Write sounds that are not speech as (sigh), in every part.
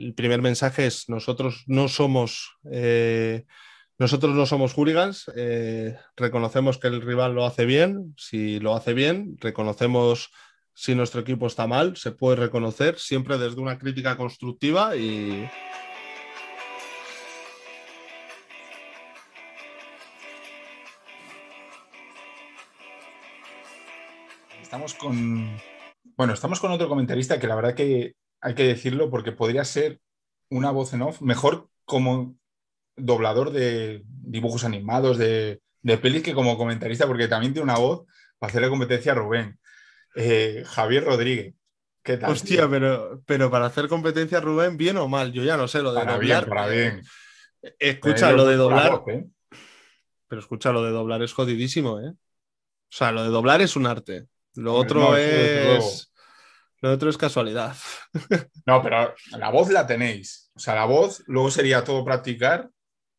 el primer mensaje es nosotros no somos eh, nosotros no somos hooligans, eh, reconocemos que el rival lo hace bien, si lo hace bien, reconocemos si nuestro equipo está mal, se puede reconocer siempre desde una crítica constructiva y, estamos con. Bueno, estamos con otro comentarista que la verdad que hay que decirlo porque podría ser una voz en off mejor como doblador de dibujos animados, de, pelis, que como comentarista, porque también tiene una voz para hacerle competencia a Rubén. Eh, Javier Rodríguez. ¿Qué tal? Hostia, pero, pero para hacer competencia a Rubén, bien o mal, yo ya no sé lo de doblar. Eh, escucha, lo de doblar. ¿eh? Pero escucha, lo de doblar es jodidísimo, ¿eh? O sea, lo de doblar es un arte. Lo otro es. Lo otro es casualidad. (laughs) No, pero la voz la tenéis. O sea, la voz, luego sería todo practicar.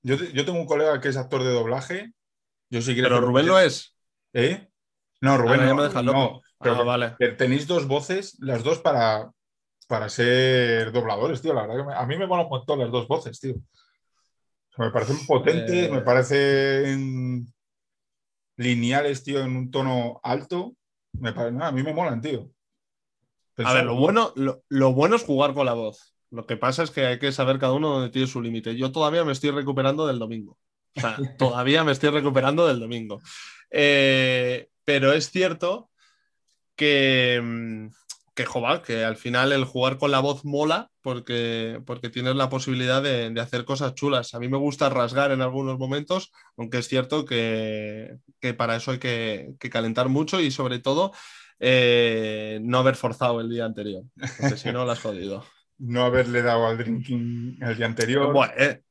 Yo, tengo un colega que es actor de doblaje. Yo sí Pero Rubén lo es. ¿Eh? No, Rubén ah, no. pero ah, vale. tenéis dos voces, las dos para, para ser dobladores, tío. La verdad que a mí me mola un montón las dos voces, tío. me parecen potentes, eh. me parecen lineales, tío, en un tono alto. a mí me molan, tío. A ver, lo bueno, lo, bueno es jugar con la voz. Lo que pasa es que hay que saber cada uno dónde tiene su límite. Yo todavía me estoy recuperando del domingo. O sea, (laughs) todavía me estoy recuperando del domingo. Eh, pero es cierto que, mm, que, que al final el jugar con la voz mola porque, porque tienes la posibilidad de, hacer cosas chulas. A mí me gusta rasgar en algunos momentos, aunque es cierto que, para eso hay que, que calentar mucho y sobre todo eh, no haber forzado el día anterior. si no, lo has (laughs) jodido. No haberle dado al drinking el día anterior. Bueno, eh,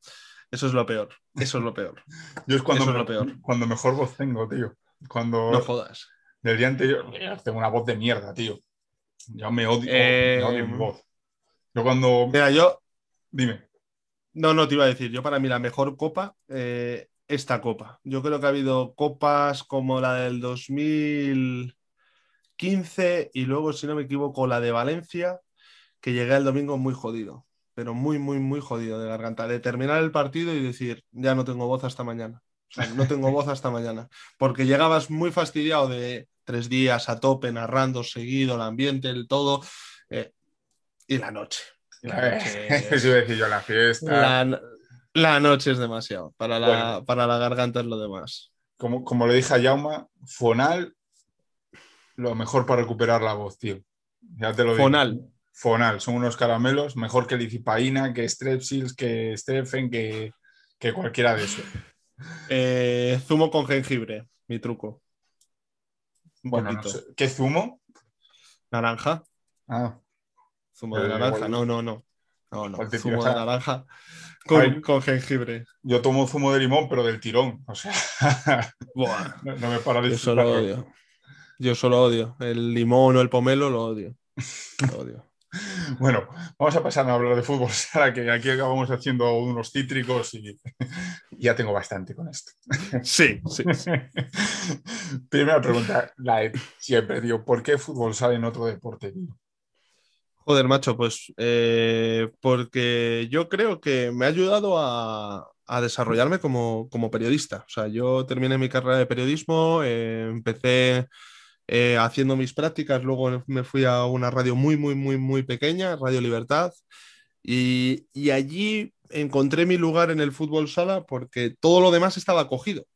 eso es lo peor. Eso es lo peor. Yo es cuando, es lo peor. cuando mejor voz tengo, tío. Cuando no jodas. Del día anterior, tengo una voz de mierda, tío. Ya me odio, eh, odio mi voz. Yo cuando. Mira, yo. Dime. No, no, te iba a decir. Yo, para mí, la mejor copa, esta copa. Yo creo que ha habido copas como la del 2000. 15 y luego, si no me equivoco, la de Valencia, que llegué el domingo muy jodido, pero muy, muy, muy jodido de garganta, de terminar el partido y decir, ya no tengo voz hasta mañana. no tengo voz hasta mañana, porque llegabas muy fastidiado de tres días a tope, narrando seguido, el ambiente, el todo, eh, y la noche. La (laughs) es... yo, la fiesta. La, noche es demasiado, para la, para la garganta es lo demás. Como, como le dije a Jauma, Fonal lo mejor para recuperar la voz, tío. Ya te lo digo. Fonal. Fonal, son unos caramelos, mejor que licipaína, que strepsils, que strefen, que, cualquiera de esos. Eh, zumo con jengibre, mi truco. bueno, ¿qué zumo? Naranja. Ah. Zumo de eh, naranja, no, no, no. No, zumo de naranja con, jengibre. Yo tomo zumo de limón, pero del tirón. O sea, (laughs) no, me paro de Eso yo solo odio. El limón o el pomelo lo odio. odio. (laughs) bueno, vamos a pasar a hablar de fútbol, (laughs) Sara, que aquí acabamos haciendo unos cítricos y (laughs) ya tengo bastante con esto. Sí, sí. Primera pregunta, la siempre digo, ¿por qué fútbol sale en otro deporte? Joder, macho, pues eh, porque yo creo que me ha ayudado a, desarrollarme como, periodista. O sea, yo terminé mi carrera de periodismo, eh, empecé eh, haciendo mis prácticas. Luego me fui a una radio muy, muy, muy, muy pequeña, Radio Libertad. Y, allí encontré mi lugar en el fútbol sala porque todo lo demás estaba cogido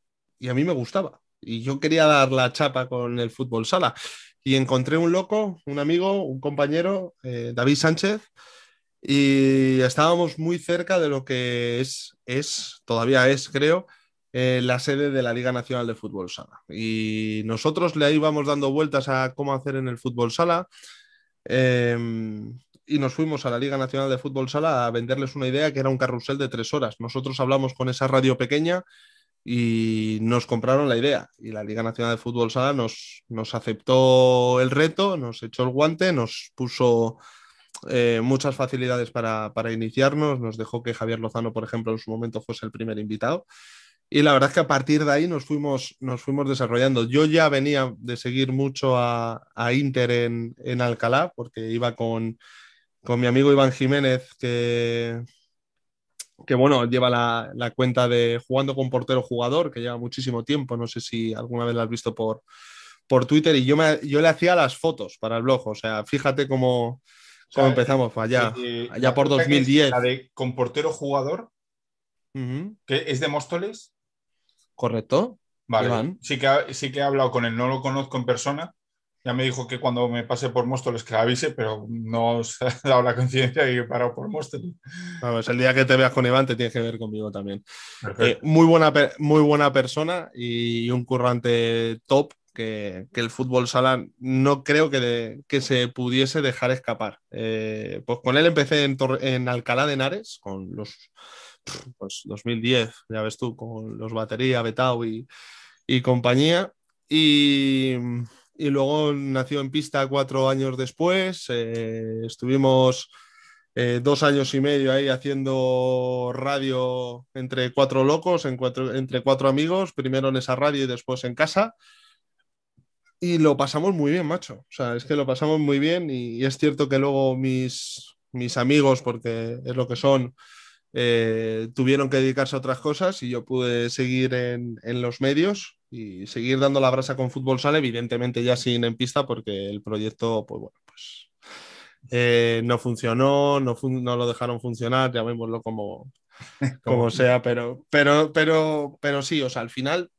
y a mí me gustaba. Y yo quería dar la chapa con el fútbol sala. Y encontré un loco, un amigo, un compañero, eh, David Sánchez, y estábamos muy cerca de lo que es, es, todavía es, creo, eh, la sede de la Liga Nacional de Fútbol Sala. Y nosotros le íbamos dando vueltas a cómo hacer en el fútbol sala. Em, y nos fuimos a la Liga Nacional de Fútbol Sala a venderles una idea que era un carrusel de tres horas. Nosotros hablamos con esa radio pequeña y nos compraron la idea. Y la Liga Nacional de Fútbol Sala nos, aceptó el reto, nos echó el guante, nos puso eh, muchas facilidades para, para iniciarnos, nos dejó que Javier Lozano, por ejemplo, en su momento fuese el primer invitado. Y la verdad es que a partir de ahí nos fuimos, nos fuimos desarrollando. Yo ya venía de seguir mucho a, Inter en, Alcalá, porque iba con, mi amigo Iván Jiménez, que, que bueno, lleva la, cuenta de jugando con portero jugador, que lleva muchísimo tiempo. No sé si alguna vez la has visto por, por Twitter. Y yo, me, yo le hacía las fotos para el blog. O sea, fíjate cómo, empezamos pues allá, allá por 2010. La de con portero jugador, que es de Móstoles. ¿correcto? Vale. Sí, que sí que he hablado con él, no lo conozco en persona. Ya me dijo que cuando me pase por Móstoles que avise, pero no os ha dado la conciencia y he parado por Móstoles. el día que te veas con Iván te tienes que ver conmigo también. Eh, muy, buena, muy buena persona y un currante top que, que, el fútbol sala no creo que, que se pudiese dejar escapar. Eh, pues con él empecé en, en, Alcalá de Henares, con los pues 2010, ya ves tú, con los batería, Betau y, compañía. Y, y, luego nació en pista cuatro años después. Eh, estuvimos eh, dos años y medio ahí haciendo radio entre cuatro locos, entre cuatro amigos, primero en esa radio y después en casa. Y lo pasamos muy bien, macho. O sea, es que lo pasamos muy bien y, y es cierto que luego mis, mis amigos, porque es lo que son, eh, tuvieron que dedicarse a otras cosas y yo pude seguir en, los medios y seguir dando la brasa con Fútbol Sala, evidentemente ya sin en pista, porque el proyecto, pues bueno, pues eh, no funcionó, no, lo dejaron funcionar, llamémoslo como, (laughs) como sea, pero, pero, pero, sí, o sea, al final,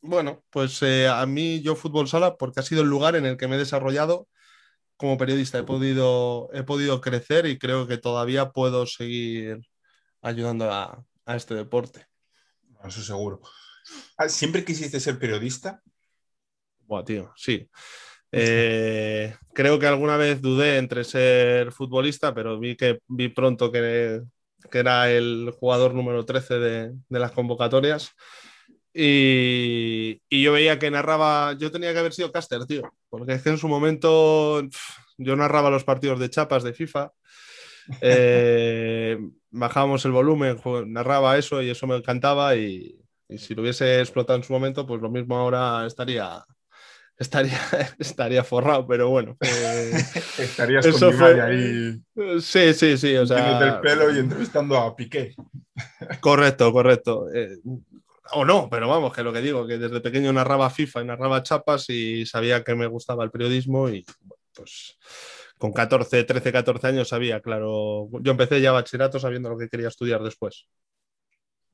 bueno, pues eh, a mí yo Fútbol Sala, porque ha sido el lugar en el que me he desarrollado, como periodista he podido, he podido crecer y creo que todavía puedo seguir ayudando a, este deporte. Ah, eso seguro. Ah, ¿Siempre quisiste ser periodista? Buah, tío, sí. Eh, creo que alguna vez dudé entre ser futbolista, pero vi que vi pronto que, era el jugador número 13 de, las convocatorias. Y, yo veía que narraba, yo tenía que haber sido caster, tío, porque es que en su momento yo narraba los partidos de chapas de FIFA. (laughs) Eh, bajábamos el volumen, narraba eso y eso me encantaba y, si lo hubiese explotado en su momento, pues lo mismo ahora estaría estaría (laughs) estaría forrado, pero bueno. Eh, (laughs) Estarías ahí. Sí, sí, sí, o sea, pelo y entrevistando a Piqué. (laughs) correcto, correcto. Eh, o no, pero vamos, que lo que digo, que desde pequeño narraba FIFA y narraba chapas y sabía que me gustaba el periodismo y pues con 14, 13, 14 años sabía, claro. Yo empecé ya bachillerato sabiendo lo que quería estudiar después.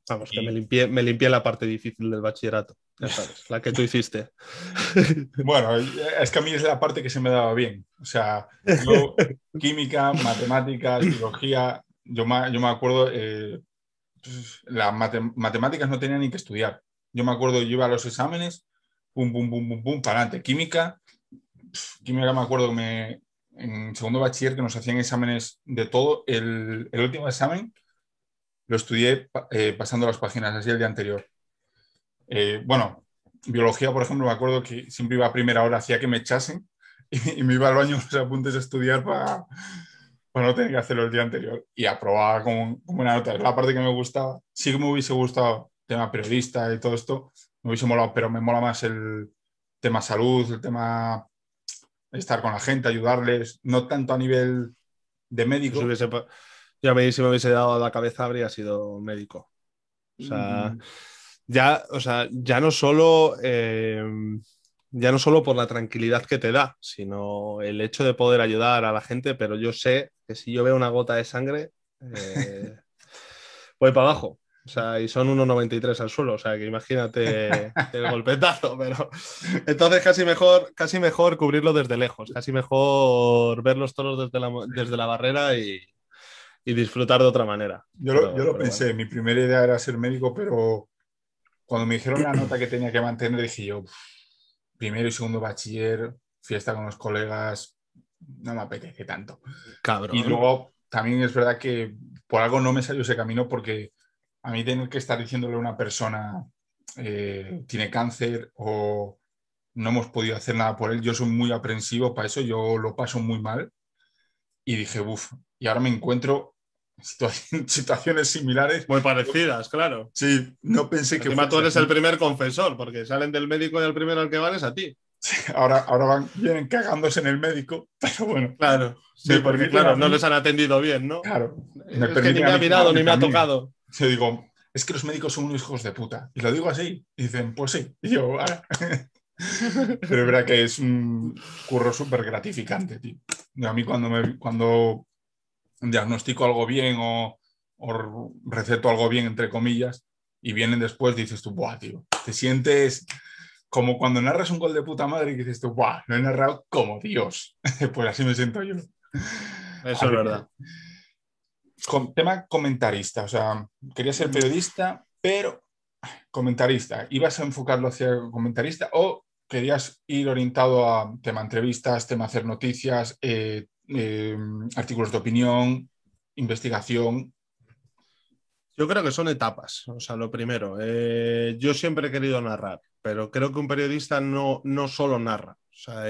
Vamos, que me, limpié, me limpié, la parte difícil del bachillerato, ya sabes, la que tú hiciste. (laughs) Bueno, es que a mí es la parte que se me daba bien. O sea, yo, (laughs) química, matemáticas, biología, yo me, yo me acuerdo, eh, las matemáticas no tenía ni que estudiar. Yo me acuerdo, yo iba a los exámenes, pum, pum, pum, pum, pum, para adelante. Química, química me acuerdo, me, en segundo bachiller que nos hacían exámenes de todo. El, último examen lo estudié eh, pasando las páginas, así el día anterior. Eh, bueno, biología, por ejemplo, me acuerdo que siempre iba a primera hora, hacía que me echasen (laughs) y, me iba al baño los apuntes a estudiar para, no tener que hacerlo el día anterior y aprobaba con buena una nota. la parte que me gustaba. Sí que me hubiese gustado tema periodista y todo esto, me hubiese molado, pero me mola más el tema salud, el tema estar con la gente, ayudarles, no tanto a nivel de médico. ya si me hubiese dado a la cabeza habría sido médico. O sea, mm. ya, o sea, ya no solo... Em, ya no solo por la tranquilidad que te da, sino el hecho de poder ayudar a la gente, pero yo sé que si yo veo una gota de sangre, eh, (laughs) voy para abajo. O sea, y son 1,93 al suelo, o sea, que imagínate (laughs) el golpetazo, pero entonces casi mejor, casi mejor cubrirlo desde lejos, casi mejor verlos todos desde la, desde la barrera y, y disfrutar de otra manera. Yo lo, yo lo pensé, mi primera idea era ser médico, pero cuando me dijeron la nota que tenía que mantener, dije yo, primero y segundo bachiller, fiesta con los colegas, no me apetece tanto. Cabrón. Y luego también es verdad que por algo no me salió ese camino porque a mí tener que estar diciéndole a una persona eh, tiene cáncer o no hemos podido hacer nada por él, yo soy muy aprensivo para eso, yo lo paso muy mal. Y dije, uff, y ahora me encuentro (laughs) en situaciones similares. Muy parecidas, claro. Sí, no pensé que... Encima tú eres el primer confesor, porque salen del médico y el primero al que van es a ti. ahora, ahora van, vienen cagándose en el médico, (laughs) pero bueno. Claro, sí, porque claro, no les han atendido bien, ¿no? Claro. es que ni me ha mirado ni me ha tocado. Yo digo, es que los médicos son unos hijos de puta. Y lo digo así. Y dicen, pues sí. Y yo, ah. (laughs) Pero es verdad que es un curro súper gratificante, tío. A mí cuando, me, cuando diagnostico algo bien o, receto algo bien, entre comillas, y vienen después, dices tú, buah, tío, te sientes como cuando narras un gol de puta madre y dices tú, buah, lo he narrado como Dios. (laughs) pues así me siento yo. Eso es verdad tema comentarista, o sea, quería ser mm. periodista, pero comentarista, ¿ibas a enfocarlo hacia comentarista o querías ir orientado a tema entrevistas, tema hacer noticias, eh, eh, artículos de opinión, investigación? Yo creo que son etapas, o sea, lo primero, eh, yo siempre he querido narrar, pero creo que un periodista no, no solo narra, o sea,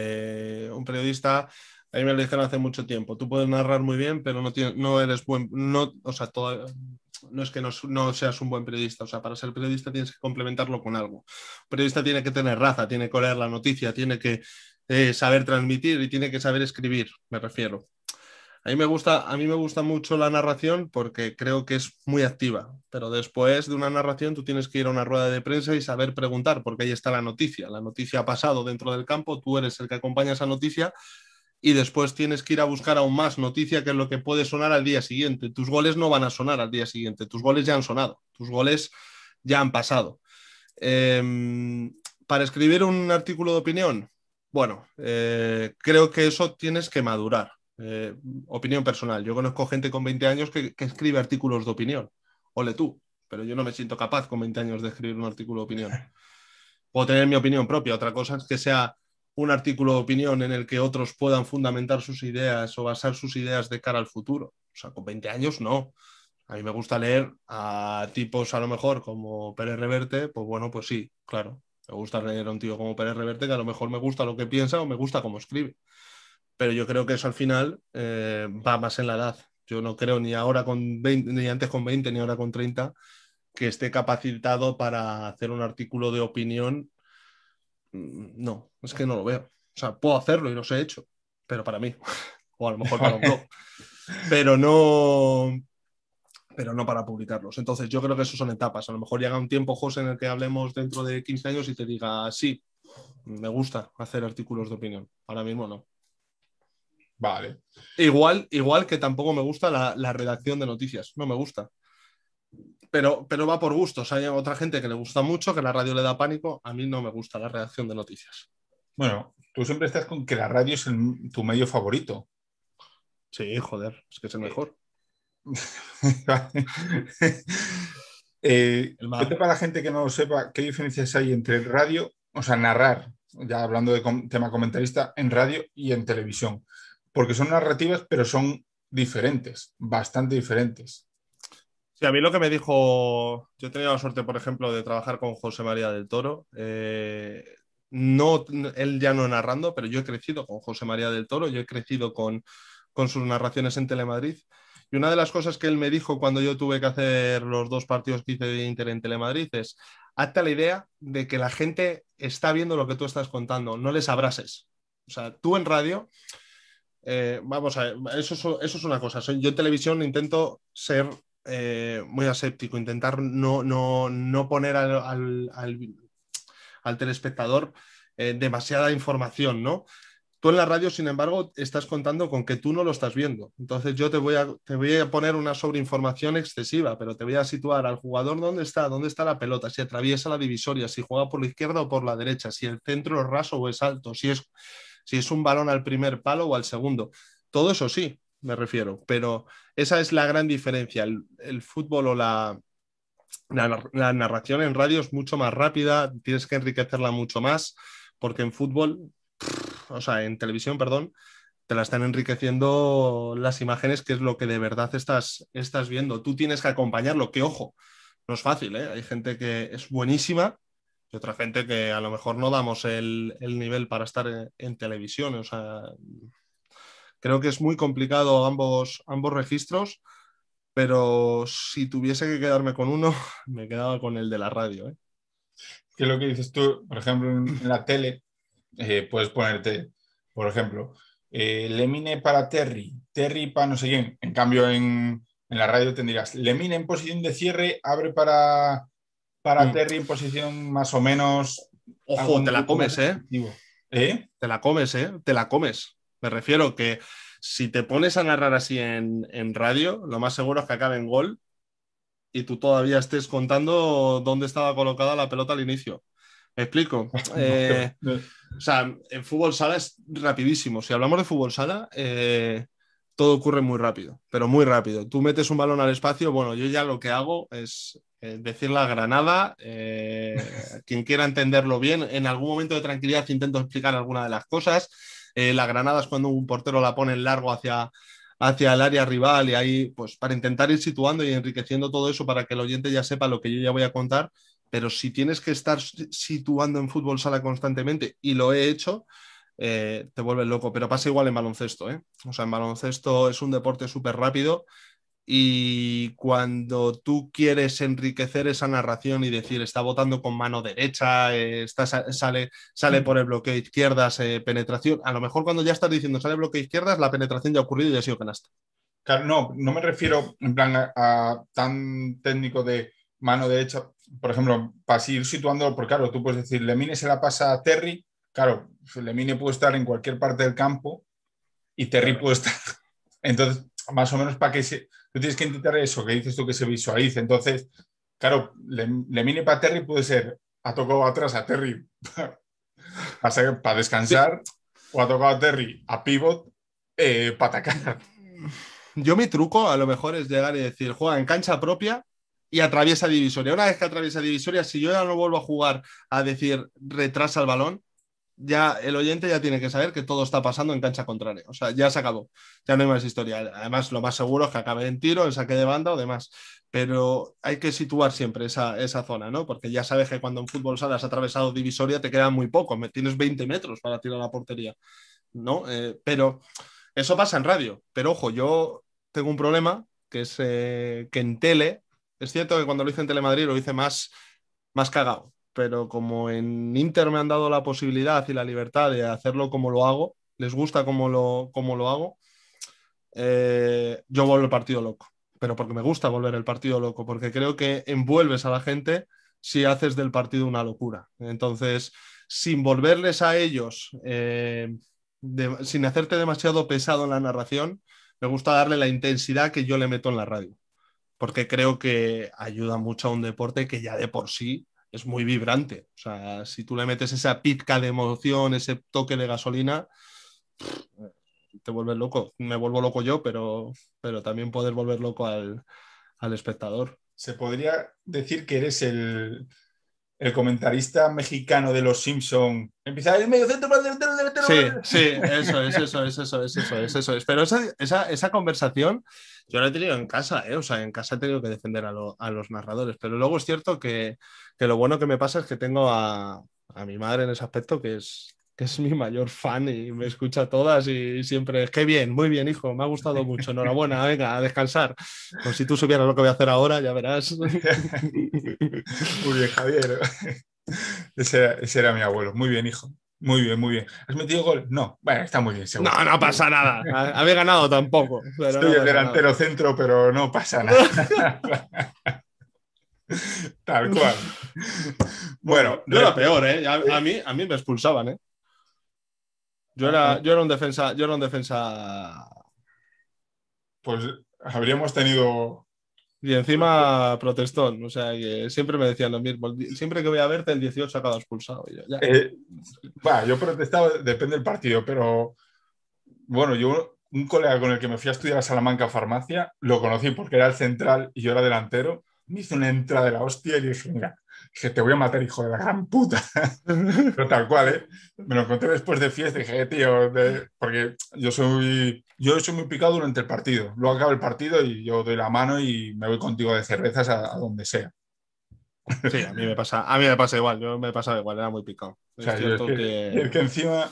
un periodista a mí me lo dijeron hace mucho tiempo. Tú puedes narrar muy bien, pero no, no eres buen. No, o sea, todo, no es que no, seas un buen periodista. O sea, para ser periodista tienes que complementarlo con algo. Un periodista tiene que tener raza, tiene que leer la noticia, tiene que eh, saber transmitir y tiene que saber escribir, me refiero. A mí, me gusta, a mí me gusta mucho la narración porque creo que es muy activa, pero después de una narración tú tienes que ir a una rueda de prensa y saber preguntar, porque ahí está la noticia. La noticia ha pasado dentro del campo, tú eres el que acompaña esa noticia y después tienes que ir a buscar aún más noticia que es lo que puede sonar al día siguiente. Tus goles no van a sonar al día siguiente, tus goles ya han sonado, tus goles ya han pasado. Em, para escribir un artículo de opinión, bueno, eh, creo que eso tienes que madurar. Eh, opinión personal. Yo conozco gente con 20 años que, escribe artículos de opinión. Ole tú, pero yo no me siento capaz con 20 años de escribir un artículo de opinión. (laughs) o tener mi opinión propia. Otra cosa es que sea un artículo de opinión en el que otros puedan fundamentar sus ideas o basar sus ideas de cara al futuro. O sea, con 20 años no. A mí me gusta leer a tipos a lo mejor como Pérez Reverte, pues bueno, pues sí, claro. Me gusta leer a un tío como Pérez Reverte que a lo mejor me gusta lo que piensa o me gusta cómo escribe. Pero yo creo que eso al final eh, va más en la edad. Yo no creo ni ahora con 20, ni antes con 20, ni ahora con 30, que esté capacitado para hacer un artículo de opinión no, es que no lo veo. O sea, puedo hacerlo y los he hecho, pero para mí, o a lo mejor para un blog, pero no, pero no para publicarlos. Entonces, yo creo que eso son etapas. A lo mejor llega un tiempo, José, en el que hablemos dentro de 15 años y te diga, sí, me gusta hacer artículos de opinión. Ahora mismo no. Vale. Igual, igual que tampoco me gusta la redacción de noticias. No me gusta pero, va por gustos. Hay otra gente que le gusta mucho, que la radio le da pánico. A mí no me gusta la redacción de noticias. Bueno, tú siempre estás con que la radio es tu medio favorito. Sí, joder, es que es el eh, mejor. (laughs) Eh, para la gente que no lo sepa, ¿qué diferencias hay entre radio, o sea, narrar, ya hablando de tema comentarista, en radio y en televisión? Porque son narrativas, pero son diferentes, bastante diferentes. Sí, a mí lo que me dijo, yo he tenido la suerte, por ejemplo, de trabajar con José María del Toro. Eh, no, él ya no narrando, pero yo he crecido con José María del Toro, yo he crecido con, con sus narraciones en Telemadrid. Y una de las cosas que él me dijo cuando yo tuve que hacer los dos partidos que hice de Inter en Telemadrid es, hazte la idea de que la gente está viendo lo que tú estás contando, no les abrases. O sea, tú en radio, eh, vamos a ver, eso, eso, es una cosa. Yo en televisión intento ser eh, muy aséptico, intentar no, poner al, al, telespectador eh, demasiada información, ¿no? Tú en la radio, sin embargo, estás contando con que tú no lo estás viendo. Entonces yo te voy a, te voy a poner una sobreinformación excesiva, pero te voy a situar al jugador dónde está, dónde está la pelota, si atraviesa la divisoria, si juega por la izquierda o por la derecha, si el centro es raso o es alto, si es, si es un balón al primer palo o al segundo. Todo eso sí, me refiero. Pero esa es la gran diferencia. El, fútbol o la, la, narración en radio es mucho más rápida, tienes que enriquecerla mucho más, porque en fútbol, o sea, en televisión, perdón, te la están enriqueciendo las imágenes, que es lo que de verdad estás, estás viendo. Tú tienes que acompañarlo, que ojo, no es fácil, ¿eh? hay gente que es buenísima, y otra gente que a lo mejor no damos el, nivel para estar en, en, televisión. O sea, Creo que es muy complicado ambos, ambos registros, pero si tuviese que quedarme con uno, (laughs) me quedaba con el de la radio. ¿eh? Que lo que dices tú, por ejemplo, en la tele, eh, puedes ponerte, por ejemplo, eh, Lemine para Terry, Terry para no sé quién. En cambio, en, la radio tendrías Lemine en posición de cierre, abre para, para mm. Terry en posición más o menos. Ojo, ¿eh? te la comes, Te la comes, Te la comes. Me refiero que si te pones a narrar así en, radio, lo más seguro es que acabe en gol y tú todavía estés contando dónde estaba colocada la pelota al inicio. ¿Me explico? (laughs) Eh, o sea, en fútbol sala es rapidísimo. Si hablamos de fútbol sala, eh, todo ocurre muy rápido, pero muy rápido. Tú metes un balón al espacio, bueno, yo ya lo que hago es eh, decir la granada. quien quiera entenderlo bien, en algún momento de tranquilidad intento explicar alguna de las cosas eh, la granada es cuando un portero la pone en largo hacia, hacia el área rival y ahí, pues para intentar ir situando y enriqueciendo todo eso para que el oyente ya sepa lo que yo ya voy a contar, pero si tienes que estar situando en fútbol sala constantemente, y lo he hecho, eh, te vuelves loco, pero pasa igual en baloncesto, ¿eh? O sea, en baloncesto es un deporte súper rápido y cuando tú quieres enriquecer esa narración y decir está votando con mano derecha, eh, está, sale, sale mm. por el bloque izquierda, eh, penetración, a lo mejor cuando ya estás diciendo sale bloque izquierda, la penetración ya ha ocurrido y ya ha sido canasta. no, no me refiero en plan a, tan técnico de mano derecha, por ejemplo, para seguir situando porque claro, tú puedes decir, Lemine se la pasa a Terry, claro, Lemine puede estar en cualquier parte del campo y Terry puede estar. (laughs) Entonces, más o menos para que se tú tienes que intentar eso, que dices tú que se visualice. Entonces, claro, le, le mini para Terry puede ser, ha tocado atrás a Terry (laughs) para, descansar o ha tocado a Terry a pivot eh, para atacar. Yo mi truco a lo mejor es llegar y decir, juega en cancha propia y atraviesa divisoria. Una vez que atraviesa divisoria, si yo ya no vuelvo a jugar a decir retrasa el balón, ya el oyente ya tiene que saber que todo está pasando en cancha contraria. O sea, ya se acabó. Ya no hay más historia. Además, lo más seguro es que acabe en tiro, en saque de banda o demás. Pero hay que situar siempre esa, zona, ¿no? Porque ya sabes que cuando en fútbol salas atravesado divisoria te quedan muy pocos. Tienes 20 metros para tirar a la portería, ¿no? Eh, pero eso pasa en radio. Pero ojo, yo tengo un problema que es eh, que en tele, es cierto que cuando lo hice en Telemadrid lo hice más, más cagado pero como en Inter me han dado la posibilidad y la libertad de hacerlo como lo hago, les gusta como lo, como lo hago, eh, yo vuelvo el partido loco. Pero porque me gusta volver el partido loco, porque creo que envuelves a la gente si haces del partido una locura. Entonces, sin volverles a ellos, eh, sin hacerte demasiado pesado en la narración, me gusta darle la intensidad que yo le meto en la radio, porque creo que ayuda mucho a un deporte que ya de por sí es muy vibrante. O sea, si tú le metes esa pizca de emoción, ese toque de gasolina, te vuelves loco. Me vuelvo loco yo, pero, pero también poder volver loco al espectador. Se podría decir que eres el, el comentarista mexicano de Los Simpson empieza el medio centro para delantero, delantero. Sí, sí, eso es, eso es, eso es, eso es, eso Pero esa, esa, esa, conversación yo la he tenido en casa, ¿eh? O sea, en casa he tenido que defender a, a los narradores. Pero luego es cierto que, que, lo bueno que me pasa es que tengo a mi madre en ese aspecto, que es que es mi mayor fan y me escucha todas y siempre es que bien, muy bien, hijo, me ha gustado mucho, enhorabuena, venga, a descansar. Pues si tú supieras lo que voy a hacer ahora, ya verás. Muy bien, Javier. Ese era, mi abuelo. Muy bien, hijo. Muy bien, muy bien. ¿Has metido gol? No, bueno, está muy bien, seguro. No, no pasa nada. Había ganado tampoco. Estoy delantero centro, pero no pasa nada. (laughs) Tal cual. Bueno, no era peor, ¿eh? mí, a mí me expulsaban, ¿eh? Yo era, yo un defensa, yo era defensa. Pues habríamos tenido. Y encima protestón, o sea que siempre me decían lo mismo. Siempre que voy a verte, el 18 quedado expulsado. yo, eh, yo protestaba, depende del partido, pero bueno, yo un colega con el que me fui a estudiar a Salamanca Farmacia, lo conocí porque era el central y yo era delantero, me hizo una entrada de la hostia y dije, que te voy a matar, hijo de la gran puta. (laughs) Pero tal cual, ¿eh? Me lo encontré después de fiesta y dije, eh, tío, porque yo soy, yo soy muy picado durante el partido. Luego acaba el partido y yo doy la mano y me voy contigo de cervezas a, donde sea. Sí, a mí me pasa, a mí me pasa igual, yo me pasado igual, era muy picado. es, que, encima,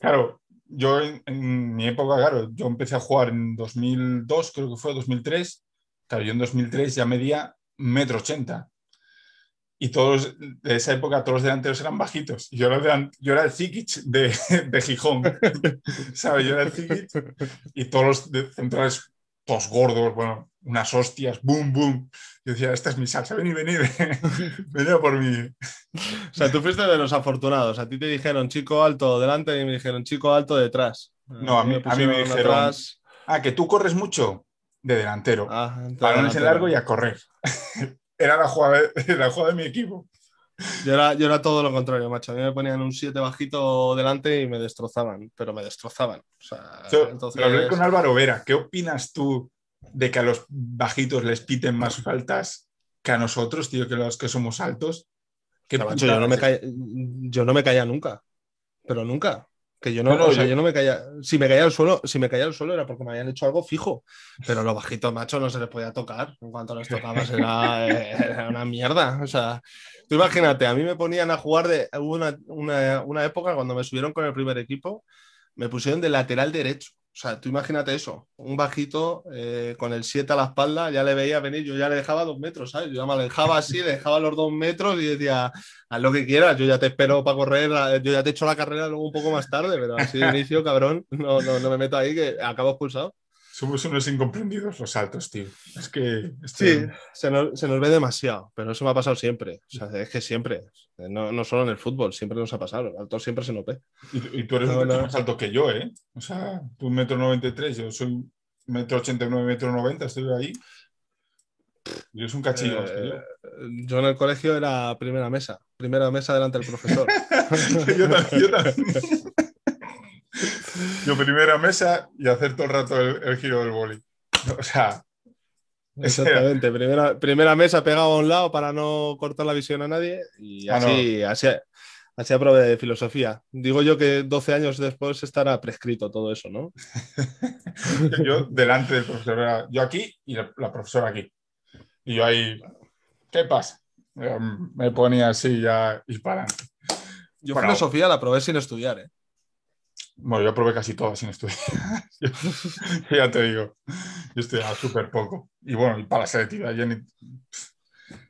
claro, yo en, mi época, claro, yo empecé a jugar en 2002, creo que fue 2003. Claro, yo en 2003 ya medía metro ochenta y todos de esa época todos los delanteros eran bajitos. Yo era, yo era el Zikic (laughs) de, Gijón, (laughs) ¿sabes? Yo era el y todos los centrales, todos gordos, bueno, unas hostias, boom, boom. Yo decía, esta es mi salsa, venid, venid, (laughs) venid por mí. O sea, tú fuiste de los afortunados. A ti te dijeron chico alto delante y me dijeron chico alto detrás. No, a mí, me, dijeron, ah, que tú corres mucho de delantero. Ah, balones en largo y a correr era (laughs) la jugada, de mi equipo. Yo era, todo lo contrario, macho. A mí me ponían un 7 bajito delante y me destrozaban, pero me destrozaban. O con Álvaro Vera. ¿Qué opinas tú de que a los bajitos les piten más faltas que a nosotros, tío, que los que somos altos? yo, no me caía yo no me nunca, pero nunca. Que yo no, o sea, yo no me caía. Si me caía al suelo, si me caía suelo era porque me habían hecho algo fijo. Pero los bajitos, macho, no se les podía tocar. En cuanto les tocabas (laughs) eh, era, una mierda. O sea, tú imagínate, a mí me ponían a jugar de una, una época cuando me subieron con el primer equipo, me pusieron de lateral derecho. O sea, tú imagínate eso, un bajito eh, con el 7 a la espalda, ya le veía venir, yo ya le dejaba dos metros, ¿sabes? Yo ya me alejaba así, le dejaba los dos metros y decía, haz lo que quieras, yo ya te espero para correr, yo ya te echo la carrera luego un poco más tarde, pero así de inicio, cabrón, no, no me meto ahí que acabo expulsado. Somos unos incomprendidos los altos, tío. Es que. Este se nos, ve demasiado, pero eso me ha pasado siempre. O sea, es que siempre. No, no solo en el fútbol, siempre nos ha pasado. Los altos siempre se nos ve. Y, tú eres más alto que yo, ¿eh? O sea, tú un metro noventa yo soy metro ochenta metro noventa, estoy ahí. Yo es un cachillo. Eh, yo. en el colegio era primera mesa. Primera mesa delante del profesor. (laughs) Yo yo primera mesa y hacer todo el rato el, giro del boli. O sea. (laughs) Exactamente, primera, primera mesa pegado a un lado para no cortar la visión a nadie y ah, así, así, aprobé de filosofía. Digo yo que 12 años después estará prescrito todo eso, ¿no? (laughs) yo delante del profesor, yo aquí y la, profesora aquí. Y yo ahí, ¿qué pasa? Em, me ponía así ya y para. Yo filosofía la probé sin estudiar, ¿eh? Bueno, yo probé casi todas sin estudiar. (laughs) ya te digo, yo estudiaba súper poco. Y bueno, y para la selectividad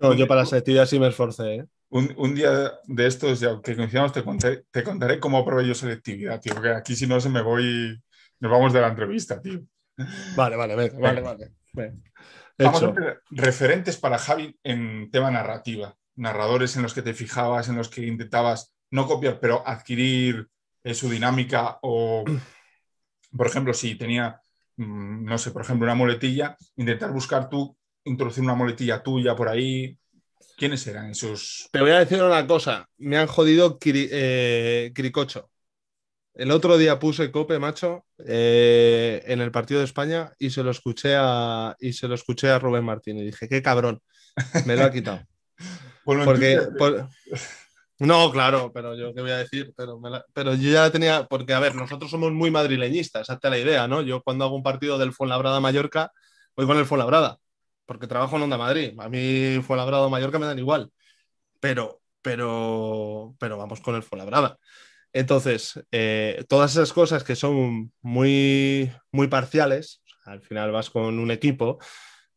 No, yo para la selectividad sí me esforcé. ¿eh? Un, día de estos, ya que coincidamos, te, contaré cómo probé yo selectividad, tío, que aquí si no se me voy, nos vamos de la entrevista, tío. Vale, vale, vale, vale. Vamos a referentes para Javi en tema narrativa, narradores en los que te fijabas, en los que intentabas no copiar, pero adquirir su dinámica o, por ejemplo, si tenía, mm, no sé, por ejemplo, una moletilla, intentar buscar tú, introducir una moletilla tuya por ahí. ¿Quiénes eran esos? Te voy a decir una cosa, me han jodido eh, Cricocho. El otro día puse Cope, macho, eh, en el partido de España y se lo escuché a, y se lo escuché a Rubén Martín y dije, qué cabrón, me lo ha quitado. (laughs) Pues Porque, no, claro, pero yo qué voy a decir, pero, yo ya tenía, porque a ver, nosotros somos muy madrileñistas, hazte la idea, ¿no? Yo cuando hago un partido del Fuenlabrada-Mallorca, voy con el Fuenlabrada, porque trabajo en Onda Madrid, a mí Fuenlabrada Mallorca me dan igual, pero, pero, pero vamos con el Fuenlabrada. Entonces, eh, todas esas cosas que son muy, muy parciales, al final vas con un equipo,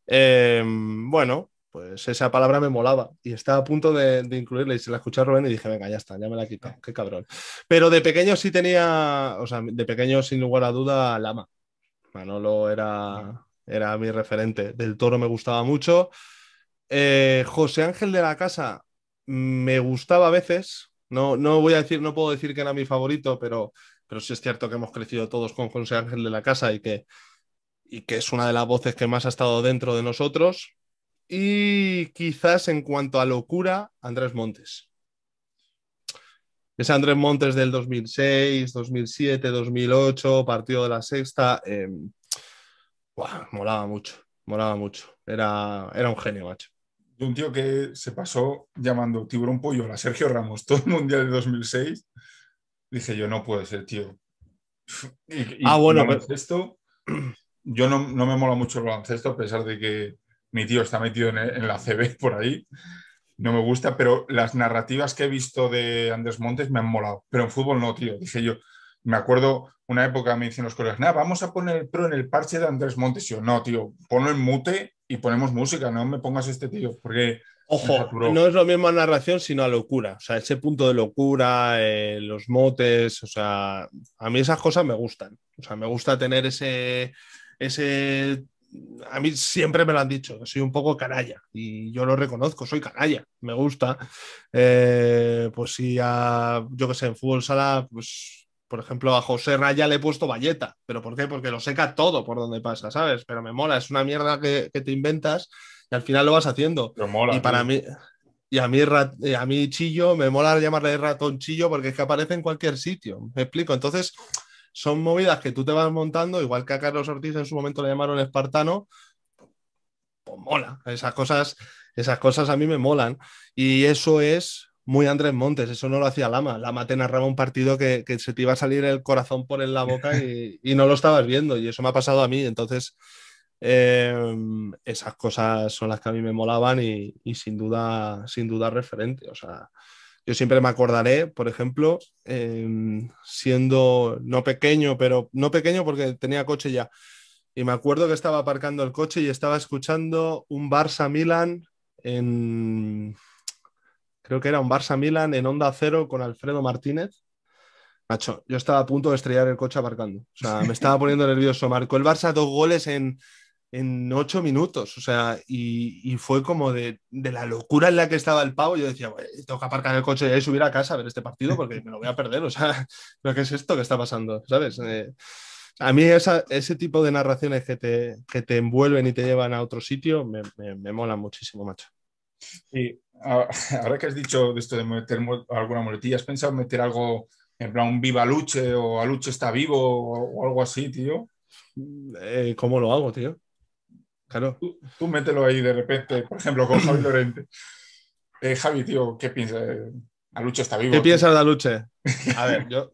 eh, bueno, pues esa palabra me molaba y estaba a punto de, incluirla y se la escuché a Rubén y dije, venga, ya está, ya me la quitado, qué cabrón. Pero de pequeño sí tenía, o sea, de pequeño sin lugar a duda, Lama. Manolo era, era mi referente, del toro me gustaba mucho. Eh, José Ángel de la Casa me gustaba a veces, no, no voy a decir, no puedo decir que era mi favorito, pero, pero sí es cierto que hemos crecido todos con José Ángel de la Casa y que, y que es una de las voces que más ha estado dentro de nosotros y quizás en cuanto a locura, Andrés Montes. ese Andrés Montes del 2006, 2007, 2008, partido de la sexta. Eh, molaba mucho, molaba mucho. Era, era un genio, macho. un tío que se pasó llamando tiburón pollo a Sergio Ramos todo el mundial de 2006. Dije yo, no puede ser, tío. Y, ah, bueno, yo no, no me mola mucho el baloncesto, a pesar de que mi tío está metido en, la CB por ahí, no me gusta, pero las narrativas que he visto de Andrés Montes me han molado, pero en fútbol no, tío, dije yo. Me acuerdo una época me dicen los colegas, nada, vamos a poner el pro en el parche de Andrés Montes. yo, no, tío, ponlo en mute y ponemos música, no me pongas este tío, porque. Ojo, no es lo mismo a narración, sino a locura. O sea, ese punto de locura, eh, los motes, o sea, a mí esas cosas me gustan. O sea, me gusta tener ese, ese a mí siempre me lo han dicho, soy un poco canalla y yo lo reconozco, soy canalla, me gusta. Eh, pues si yo que sé, en fútbol sala, pues por ejemplo a José Raya le he puesto valleta, pero ¿por qué? Porque lo seca todo por donde pasa, ¿sabes? Pero me mola, es una mierda que, te inventas y al final lo vas haciendo. Me mola. Y para mí... Y a mí, eh, a mí Chillo, me mola llamarle ratonchillo porque es que aparece en cualquier sitio, me explico. Entonces, son movidas que tú te vas montando, igual que a Carlos Ortiz en su momento le llamaron espartano, pues mola, esas cosas, esas cosas a mí me molan. Y eso es muy Andrés Montes, eso no lo hacía Lama. Lama te narraba un partido que, se te iba a salir el corazón por en la boca y, no lo estabas viendo, y eso me ha pasado a mí. Entonces, eh, esas cosas son las que a mí me molaban y, sin duda, sin duda referente. O sea, yo siempre me acordaré, por ejemplo, em, siendo no pequeño, pero no pequeño porque tenía coche ya. Y me acuerdo que estaba aparcando el coche y estaba escuchando un Barça Milan en. Creo que era un Barça Milan en Onda Cero con Alfredo Martínez. Macho, yo estaba a punto de estrellar el coche aparcando. O sea, me estaba poniendo nervioso. Marco. el Barça dos goles en en ocho minutos, o sea, y, fue como de, la locura en la que estaba el pavo, yo decía, tengo que aparcar el coche y subir a casa a ver este partido porque me lo voy a perder, o sea, lo (laughs) qué es esto que está pasando? ¿Sabes? Eh, a mí ese tipo de narraciones que te, que te envuelven y te llevan a otro sitio me, mola muchísimo, macho. Y (laughs) ahora que has dicho de esto de meter alguna muletilla, ¿has pensado meter algo en plan un viva Luche o Aluche está vivo o, algo así, tío? Eh, ¿Cómo lo hago, tío? Claro. Tú, mételo ahí de repente, por ejemplo, con Javi Lorente. Eh, Javi, tío, ¿qué piensas? Eh, Aluche está vivo. ¿Qué piensas de Aluche? (laughs) A ver, yo,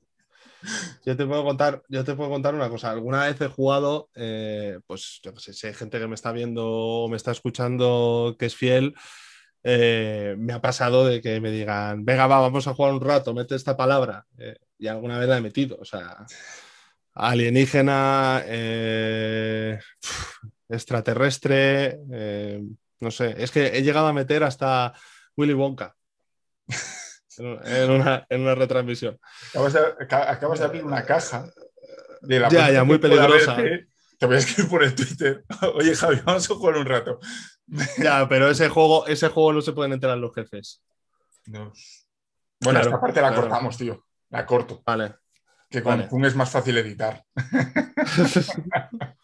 te puedo contar, yo te puedo contar una cosa. Alguna vez he jugado, eh, pues yo no sé, si hay gente que me está viendo o me está escuchando que es fiel. me ha pasado de que me digan, venga, va, vamos a jugar un rato, mete esta palabra. y alguna vez la he metido. O sea, alienígena, extraterrestre, eh, no sé, es que he llegado a meter hasta Willy Wonka. en, una, retransmisión. Acabas de, abrir una eh, caja de la Ya, muy peligrosa. ¿eh? te voy a escribir por el Twitter. (laughs) Oye, Javi, vamos a jugar un rato. ya, pero ese juego, ese juego no se pueden enterar los jefes. Bueno, esta parte la cortamos, tío. La corto. Vale. Que con es más fácil editar. (laughs)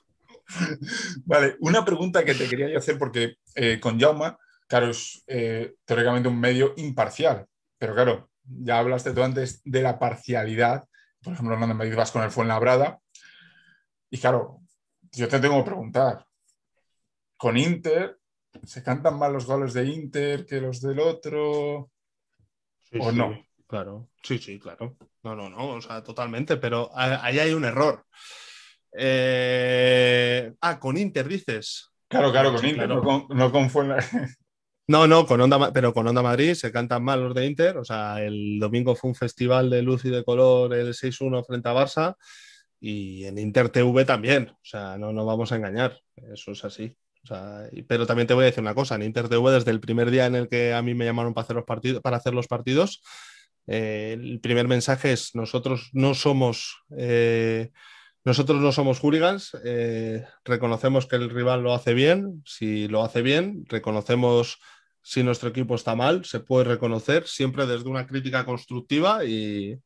Vale, una pregunta que te quería yo hacer, porque eh, con Jauma, claro, es eh, teóricamente un medio imparcial, pero claro, ya hablaste tú antes de la parcialidad, por ejemplo, cuando Madrid vas con el Fuenlabrada, y claro, yo te tengo que preguntar, con Inter, ¿se cantan más los goles de Inter que los del otro? ¿O no? Claro, sí, sí, claro. No, no, no, o sea, totalmente, pero ahí hay un error. Eh, ah, con Inter dices. Claro, claro, con Inter, no con, no (laughs) No, no, con Onda, pero con Onda Madrid se cantan mal los de Inter. O sea, el domingo fue un festival de luz y de color, el 6-1 frente a Barça. Y en Inter TV también. O sea, no nos vamos a engañar. Eso es así. pero también te voy a decir una cosa. En Inter TV, desde el primer día en el que a mí me llamaron para hacer los partidos, para hacer los partidos eh, el primer mensaje es: nosotros no somos. Eh, nosotros no somos hooligans, eh, reconocemos que el rival lo hace bien, si lo hace bien, reconocemos si nuestro equipo está mal, se puede reconocer siempre desde una crítica constructiva y,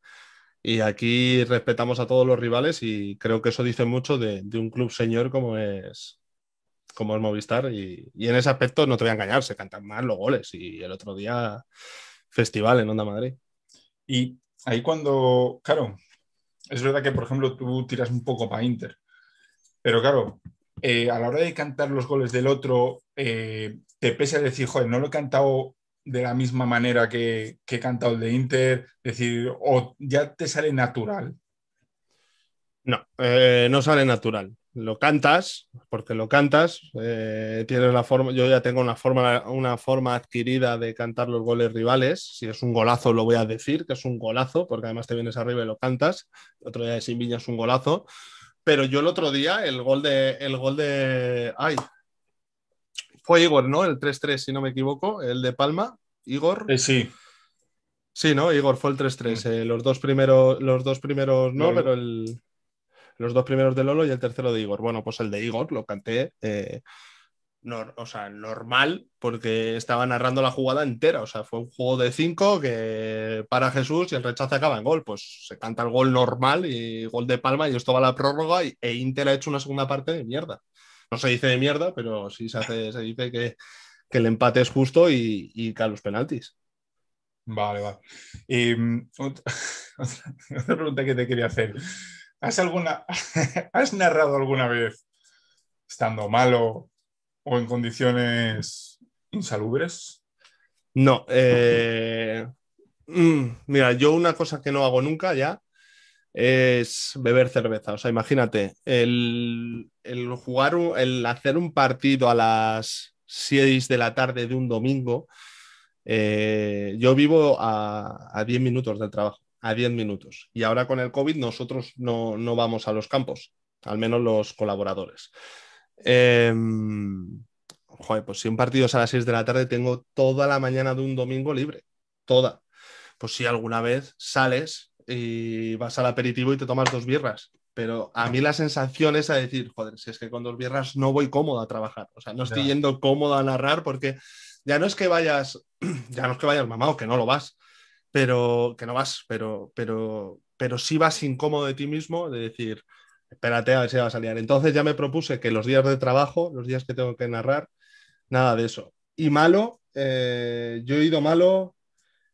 aquí respetamos a todos los rivales y creo que eso dice mucho de, un club señor como es, como es Movistar y, y, en ese aspecto no te voy a engañar, se cantan más los goles y el otro día festival en Onda Madrid. Y ahí cuando, claro, es verdad que, por ejemplo, tú tiras un poco para Inter, pero claro, eh, a la hora de cantar los goles del otro, eh, te pesa decir, joder, no lo he cantado de la misma manera que, he cantado el de Inter, decir, o ya te sale natural. No, eh, no sale natural lo cantas, porque lo cantas, eh, la forma, yo ya tengo una forma, una forma adquirida de cantar los goles rivales, si es un golazo lo voy a decir, que es un golazo, porque además te vienes arriba y lo cantas, otro día de Sin es un golazo, pero yo el otro día, el gol de, el gol de, ay, fue Igor, ¿no? El 3-3, si no me equivoco, el de Palma, Igor. Eh, sí. Sí, ¿no? Igor fue el 3-3, mm. eh, los dos primeros, los dos primeros no pero el los dos primeros de Lolo y el tercero de Igor. Bueno, pues el de Igor lo canté, eh, o sea, normal, porque estaba narrando la jugada entera. O sea, fue un juego de cinco que para Jesús y el rechazo acaba en gol. Pues se canta el gol normal y gol de palma y esto va a la prórroga e Inter ha hecho una segunda parte de mierda. No se dice de mierda, pero sí se, dice que, el empate es justo y, y que a los penaltis. Vale, vale. Y, mm, (laughs) otra pregunta que te quería hacer. (laughs) ¿Has, narrado alguna vez estando malo o en condiciones insalubres? No. Eh, mm, mira, yo una cosa que no hago nunca ya es beber cerveza. O sea, imagínate, el, jugar, el hacer un partido a las 6 de la tarde de un domingo, eh, yo vivo a, a 10 minutos del trabajo a 10 minutos. Y ahora con el COVID nosotros no, vamos a los campos, al menos los colaboradores. Em, joder, pues si un partido es a las 6 de la tarde, tengo toda la mañana de un domingo libre, toda. Pues si alguna vez sales y vas al aperitivo y te tomas dos birras. Pero a mí la sensación es a decir, joder, si es que con dos birras no voy cómodo a trabajar. O sea, no estoy yendo cómodo a narrar porque ya no es que vayas, (clears throat) ya no es que vayas mamado, que no lo vas, pero que no vas, pero, pero, pero sí vas incómodo de ti mismo, de decir, espérate a ver si va a salir. Entonces ya me propuse que los días de trabajo, los días que tengo que narrar, nada de eso. Y malo, eh, yo he ido malo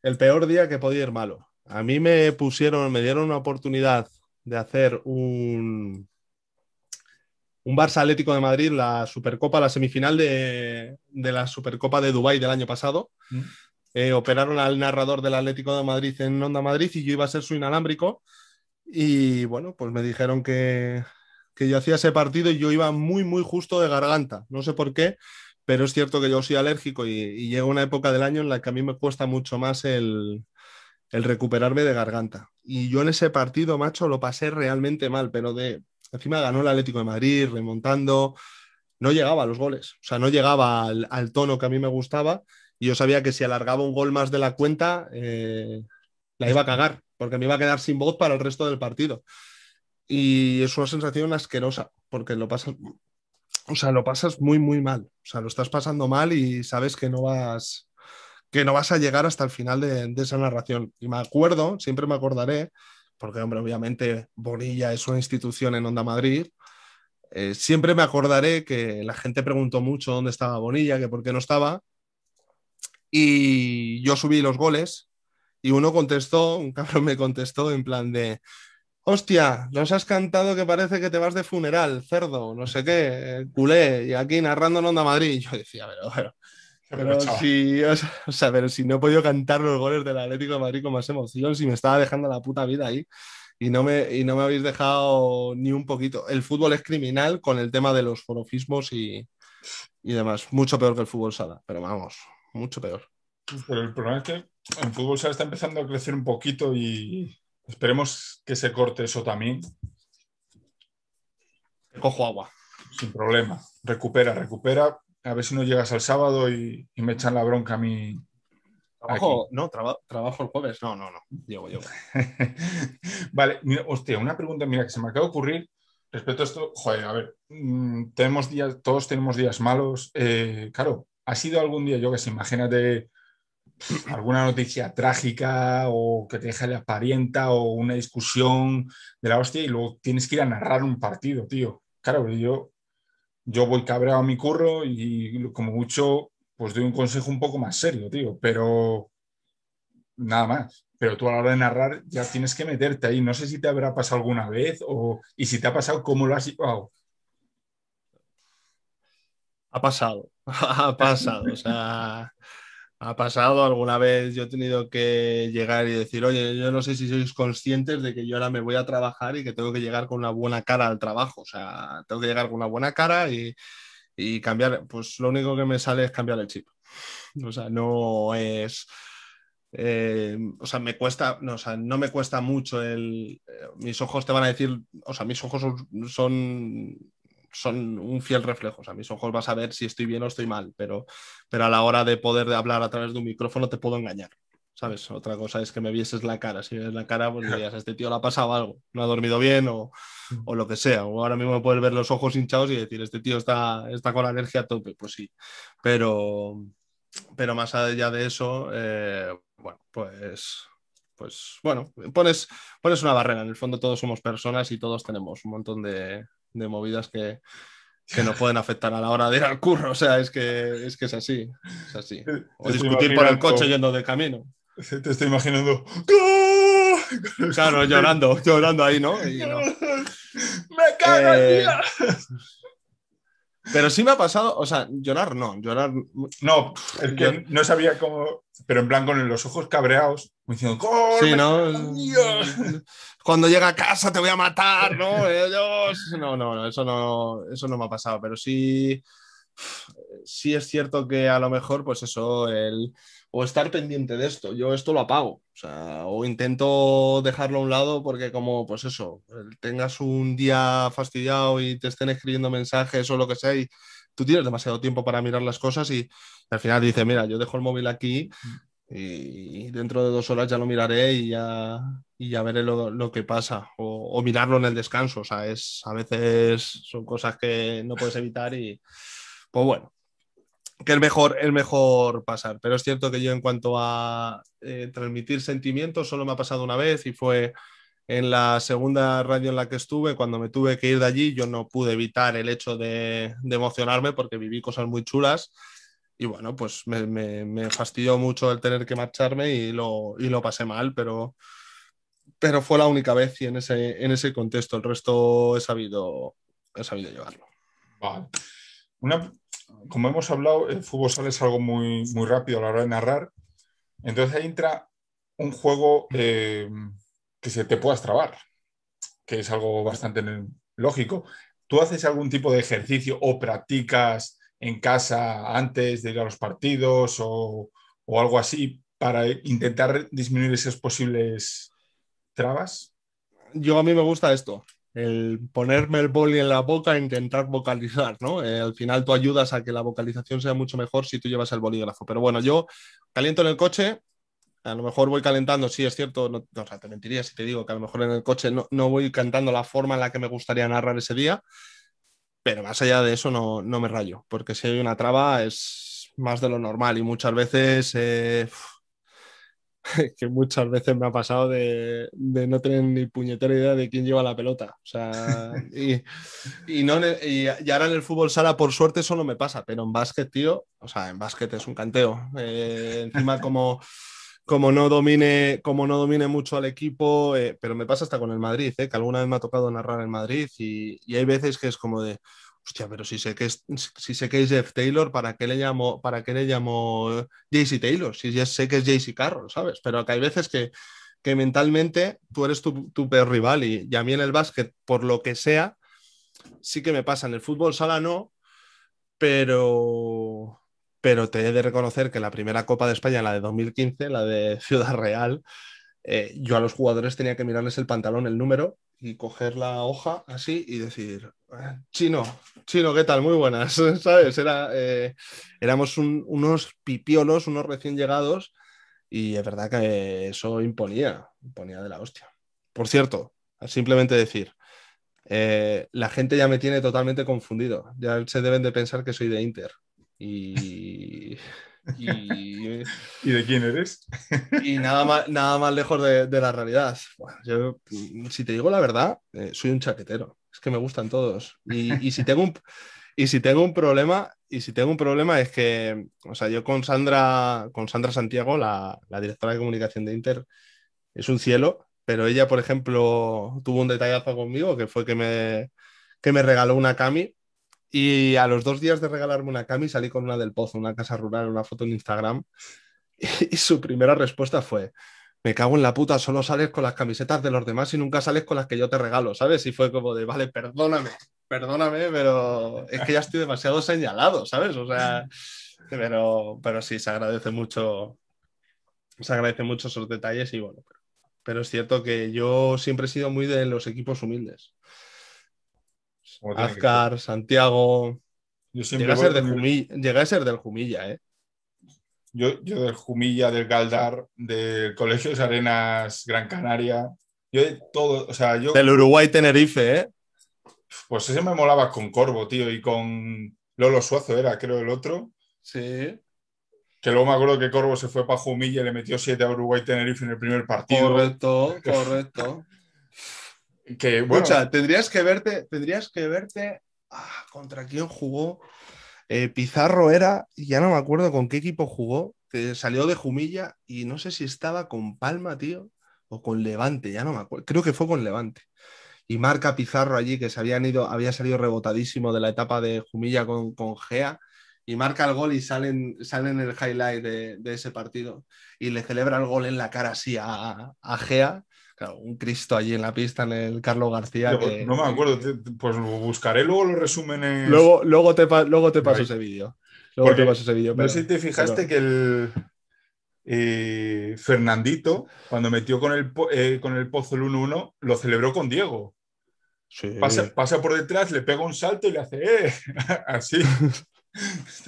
el peor día que podía ir malo. A mí me pusieron, me dieron una oportunidad de hacer un, un Barça Atlético de Madrid, la Supercopa, la semifinal de, la Supercopa de Dubái del año pasado. Mm. Eh, operaron al narrador del Atlético de Madrid en Onda Madrid y yo iba a ser su inalámbrico. Y bueno, pues me dijeron que, que yo hacía ese partido y yo iba muy, muy justo de garganta. No sé por qué, pero es cierto que yo soy alérgico y, llega una época del año en la que a mí me cuesta mucho más el, recuperarme de garganta. Y yo en ese partido, macho, lo pasé realmente mal, pero de encima ganó el Atlético de Madrid remontando, no llegaba a los goles, o sea, no llegaba al, al tono que a mí me gustaba y yo sabía que si alargaba un gol más de la cuenta, eh, la iba a cagar, porque me iba a quedar sin voz para el resto del partido. Y es una sensación asquerosa, porque lo pasas, o sea, lo pasas muy, muy mal. O sea, lo estás pasando mal y sabes que no vas, que no vas a llegar hasta el final de, esa narración. Y me acuerdo, siempre me acordaré, porque, hombre, obviamente Bonilla es una institución en Onda Madrid, eh, siempre me acordaré que la gente preguntó mucho dónde estaba Bonilla, que por qué no estaba, y yo subí los goles y uno contestó, un cabrón me contestó en plan de, hostia, nos has cantado que parece que te vas de funeral, cerdo, no sé qué, culé, y aquí narrando en Onda Madrid. yo decía, pero, bueno, si, o sea, si no he podido cantar los goles del Atlético de Madrid con más emoción, si me estaba dejando la puta vida ahí. Y no, me, y no me habéis dejado ni un poquito. El fútbol es criminal con el tema de los forofismos y, y demás. Mucho peor que el fútbol sala, pero vamos, mucho peor. Pero el problema es que el fútbol se está empezando a crecer un poquito y esperemos que se corte eso también. Cojo agua. Sin problema. Recupera, recupera. A ver si no llegas al sábado y, me echan la bronca a mí. Trabajo, no, trabajo el jueves. No, no, no. Llego, llego. (laughs) vale, mira, hostia, una pregunta, mira, que se me acaba de ocurrir respecto a esto. Joder, a ver, mm, tenemos días, todos tenemos días malos. Eh, claro, ha sido algún día, yo que sé, imagínate (clears throat) alguna noticia trágica o que te deja la parienta o una discusión de la hostia y luego tienes que ir a narrar un partido, tío. Claro, yo, yo voy cabreado a mi curro y como mucho, pues doy un consejo un poco más serio, tío, pero nada más. Pero tú a la hora de narrar ya tienes que meterte ahí. No sé si te habrá pasado alguna vez o, y si te ha pasado, ¿cómo lo has llevado? ha pasado, (laughs) ha pasado, o sea, ha pasado. Alguna vez yo he tenido que llegar y decir, oye, yo no sé si sois conscientes de que yo ahora me voy a trabajar y que tengo que llegar con una buena cara al trabajo, o sea, tengo que llegar con una buena cara y, cambiar, pues lo único que me sale es cambiar el chip. O sea, no es... Eh, o sea, me cuesta, no, o sea, no me cuesta mucho el. Eh, mis ojos te van a decir, o sea, mis ojos son son un fiel reflejo. A mis ojos vas a ver si estoy bien o estoy mal, pero, pero a la hora de poder hablar a través de un micrófono te puedo engañar. ¿Sabes? Otra cosa es que me vieses la cara. Si me ves la cara, pues dirías, este tío le ha pasado algo, no ha dormido bien o, o lo que sea. O ahora mismo me puedes ver los ojos hinchados y decir, este tío está, está con la alergia a tope. Pues sí, pero, pero más allá de eso, eh, bueno, pues, pues bueno, pones, pones una barrera. En el fondo todos somos personas y todos tenemos un montón de, de movidas que, que pueden afectar a la hora de ir al curro. O sea, es que es, que es así. Es así. O discutir por el coche yendo de camino. Te estoy imaginando. Claro, llorando, (laughs) llorando ahí, ¿no? ¡Me cago eh, Pero sí me ha pasado, o sea, llorar no, llorar. No, es que no sabía cómo. Pero en plan con los ojos cabreados, cuando llega a casa te voy a matar, ¿no? No, no, no, eso no, eso no me ha pasado, pero sí, sí es cierto que a lo mejor, pues eso, el, o estar pendiente de esto, yo esto lo apago, o, sea, o intento dejarlo a un lado porque como, pues eso, tengas un día fastidiado y te estén escribiendo mensajes o lo que sea y tú tienes demasiado tiempo para mirar las cosas y al final dices, mira, yo dejo el móvil aquí mm y, dentro de dos horas ya lo miraré y ya, veré lo, que pasa o, mirarlo en el descanso. O sea, es, a veces son cosas que no puedes evitar y pues bueno, que es mejor, mejor pasar. Pero es cierto que yo en cuanto a eh, transmitir sentimientos solo me ha pasado una vez y fue... En la segunda radio en la que estuve, cuando me tuve que ir de allí, yo no pude evitar el hecho de, de emocionarme porque viví cosas muy chulas y bueno, pues me, fastidió mucho el tener que marcharme y lo, lo pasé mal, pero, pero fue la única vez y en ese, en ese contexto el resto he sabido, sabido llevarlo. como hemos hablado, el fútbol sale es algo muy, rápido a la hora de narrar, entonces ahí entra un juego eh, que se te puedas trabar, que es algo bastante lógico. ¿Tú haces algún tipo de ejercicio o practicas en casa antes de ir a los partidos o, algo así para intentar disminuir esas posibles trabas? Yo a mí me gusta esto, el ponerme el boli en la boca e intentar vocalizar, ¿no? Eh, al final tú ayudas a que la vocalización sea mucho mejor si tú llevas el bolígrafo. Pero bueno, yo caliento en el coche, a lo mejor voy calentando, sí, es cierto, no, te mentiría si te digo que a lo mejor en el coche no voy cantando la forma en la que me gustaría narrar ese día, pero más allá de eso no, me rayo, porque si hay una traba es más de lo normal y muchas veces, eh, (laughs) que muchas veces me ha pasado de, no tener ni puñetera idea de quién lleva la pelota. (laughs) y, no, y, ahora en el fútbol sala por suerte eso no me pasa, pero en básquet, tío, o sea, en básquet es un canteo. Eh, encima como como no domine, como no domine mucho al equipo, eh, pero me pasa hasta con el Madrid, eh, que alguna vez me ha tocado narrar el Madrid y, hay veces que es como de, hostia, pero si sé que es, si sé que es Jeff Taylor, ¿para qué le llamo, para qué le llamo JC Taylor? Si ya sé que es JC Carroll, ¿sabes? Pero acá hay veces que, mentalmente tú eres tu, tu peor rival y, y, a mí en el básquet, por lo que sea, sí que me pasa. En el fútbol sala no, pero pero te he de reconocer que la primera Copa de España, la de 2015, la de (laughs) Ciudad Real, eh, yo a los jugadores tenía que mirarles el pantalón, el número, y coger la hoja así y decir, eh, chino, chino, ¿qué tal? Muy buenas, (laughs) ¿sabes? Era, eh, éramos unos pipiolos, unos recién llegados, y es verdad que eso imponía, imponía de la hostia. Por cierto, simplemente decir, la gente ya me tiene totalmente confundido, ya se deben de pensar que soy de Inter. Eh, (laughs) y, de quién eres? y nada más, nada más lejos de, de la realidad. Mm, si te digo la verdad, eh, soy un chaquetero. Es que me gustan todos. Y, si tengo un, y si tengo un problema, y si tengo un problema es que, o yo con Sandra, con Sandra Santiago, la, directora de comunicación de Inter, es un cielo, pero ella, por ejemplo, tuvo un detallazo conmigo que fue que me, que me regaló una cami y a los dos días de regalarme una cami salí con una del pozo, una casa rural, una foto en Instagram. (laughs) Y, su primera respuesta fue, me cago en la puta, solo sales con las camisetas de los demás y nunca sales con las que yo te regalo, ¿sabes? Y fue como de, vale, perdóname, perdóname, pero es que ya estoy demasiado señalado, ¿sabes? O sea, pero, pero sí, se agradece mucho, se agradece mucho esos detalles y bueno, pero es cierto que yo siempre he sido muy de los equipos humildes. Azcar, Santiago. Yo llega, a ser del Jumilla, ¿eh? Yo, del Jumilla, del Galdar, del Colegio de Arenas, Gran Canaria. Yo de todo, sea, Del Uruguay Tenerife, ¿eh? Pues ese me molaba con Corvo, tío, y con Lolo Suazo era, creo, el otro. Sí. Que luego me acuerdo que Corvo se fue para Jumilla y le metió siete a Uruguay Tenerife en el primer partido. Correcto, (laughs) correcto. Que, tendrías que verte, tendrías que verte ah, contra quién jugó. Eh, Pizarro era, ya no me acuerdo con qué equipo jugó, que salió de Jumilla y no sé si estaba con Palma, tío, o con Levante, ya no me acuerdo. Creo que fue con Levante. Y marca Pizarro allí, que se habían ido, había salido rebotadísimo de la etapa de Jumilla con, Gea. Y marca el gol y salen, en el highlight de, ese partido. Y le celebra el gol en la cara así a Gea un Cristo allí en la pista, en el Carlos García. No me acuerdo, pues buscaré luego los resúmenes. Luego, luego, te, luego te paso ese vídeo. Luego te paso ese vídeo. Pero, si te fijaste que el eh, Fernandito, cuando metió con el, eh, con el Pozo el 1-1, lo celebró con Diego. Pasa, por detrás, le pega un salto y le hace eh", (laughs) así.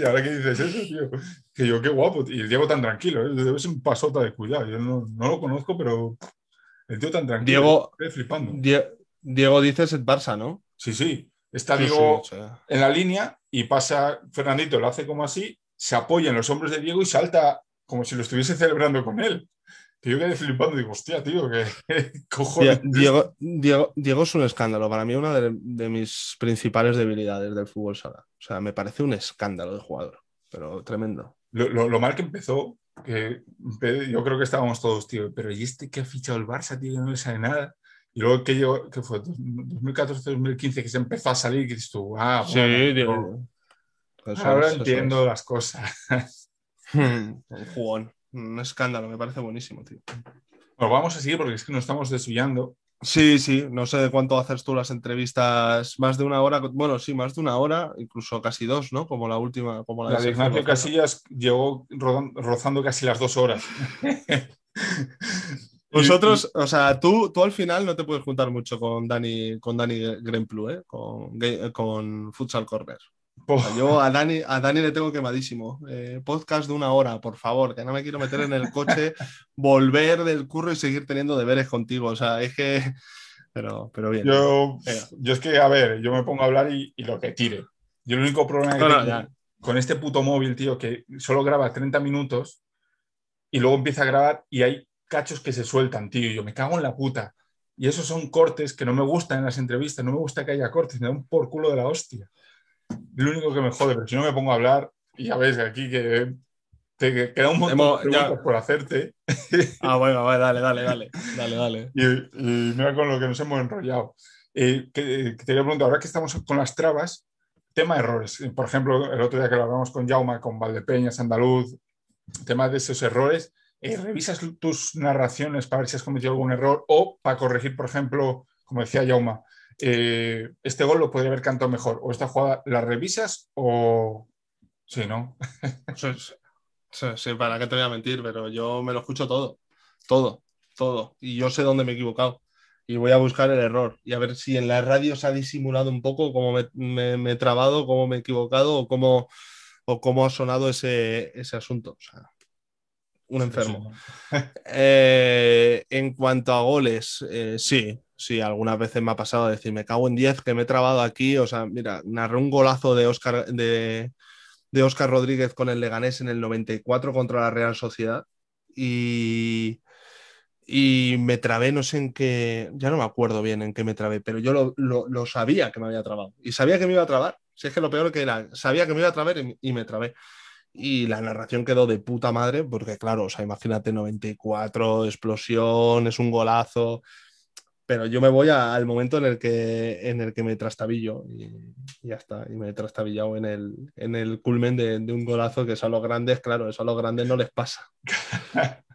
ahora que dices eso, tío. Que yo, qué guapo. Y el Diego tan tranquilo. es Debe ser un pasota de cuidado. Yo no lo conozco, pero tan tranquilo. Diego, estoy eh, flipando. el Barça, ¿no? Sí, sí. Está Diego en la línea y pasa Fernandito, lo hace como así, se apoya en los hombros de Diego y salta como si lo estuviese celebrando con él. yo quedé flipando, digo, hostia, tío, que (laughs) cojones. Diego, es un escándalo. Para mí, una de, de, mis principales debilidades del fútbol sala. O sea, me parece un escándalo de jugador, pero tremendo lo, lo, mal que empezó, que yo creo que estábamos todos, tío, pero ¿y este que ha fichado el Barça, tío? No le sale nada. Y luego que llegó, que fue 2014-2015, que se empezó a salir, que dices tú, ah, sí, ahora entiendo las cosas. (laughs) Hmm, un jugón, un escándalo, me parece buenísimo, tío. Bueno, vamos a seguir porque es que nos estamos desviando Sí, sí, no sé de cuánto haces tú las entrevistas, más de una hora, bueno, sí, más de una hora, incluso casi dos, ¿no? Como la última, como la, de Ignacio Casillas llegó rozando casi las dos horas. (laughs) Vosotros, o sea, tú, tú al final no te puedes juntar mucho con Dani, con Dani Grenplu, ¿eh? con, con Futsal Corner. Yo a Dani, a Dani le tengo quemadísimo. Eh, podcast de una hora, por favor, que no me quiero meter en el coche, (laughs) volver del curro y seguir teniendo deberes contigo. O sea, es que. Pero, pero bien. Yo, yo es que, a ver, yo me pongo a hablar y, lo que tire. Yo el único problema que tengo con este puto móvil, tío, que solo graba 30 minutos y luego empieza a grabar y hay cachos que se sueltan, tío. yo me cago en la puta. Y esos son cortes que no me gustan en las entrevistas, no me gusta que haya cortes, me da un por culo de la hostia. Lo único que me jode, pero si no me pongo a hablar, y ya ves aquí que te queda un montón de preguntas por hacerte. (laughs) Ah, bueno, vale, dale, dale, dale, dale, dale. Y, mira con lo que nos hemos enrollado. Eh, te que, a preguntar, ahora que estamos con las trabas, tema errores. Por ejemplo, el otro día que lo hablamos con Jauma, con Valdepeñas, Andaluz, tema de esos errores. Eh, ¿Revisas tus narraciones para ver si has cometido algún error o para corregir, por ejemplo, como decía Jauma, eh, este gol lo podría haber cantado mejor, o esta jugada la revisas o... si ¿no? (laughs) sí, para qué te voy a mentir, pero yo me lo escucho todo, todo, todo, y yo sé dónde me he equivocado. Y voy a buscar el error y a ver si en la radio se ha disimulado un poco cómo me, he trabado, cómo me he equivocado o cómo, o cómo ha sonado ese, asunto. un enfermo. (laughs) Eh, en cuanto a goles, eh, sí, Sí, algunas veces me ha pasado decir, me cago en 10, que me he trabado aquí. O sea, mira, narré un golazo de Oscar, de, de Rodríguez con el Leganés en el 94 contra la Real Sociedad. Y, y me trabé, no sé en qué, ya no me acuerdo bien en qué me trabé, pero yo lo, lo, sabía que me había trabado. Y sabía que me iba a trabar. Si es que lo peor que era, sabía que me iba a trabar y, y me trabé. Y la narración quedó de puta madre, porque claro, o sea, imagínate 94, explosión, es un golazo pero yo me voy al momento en el que, en el que me trastabillo y, ya está, y me he trastabillado en el, en el culmen de, un golazo que eso a los grandes, claro, eso a los grandes no les pasa. (laughs)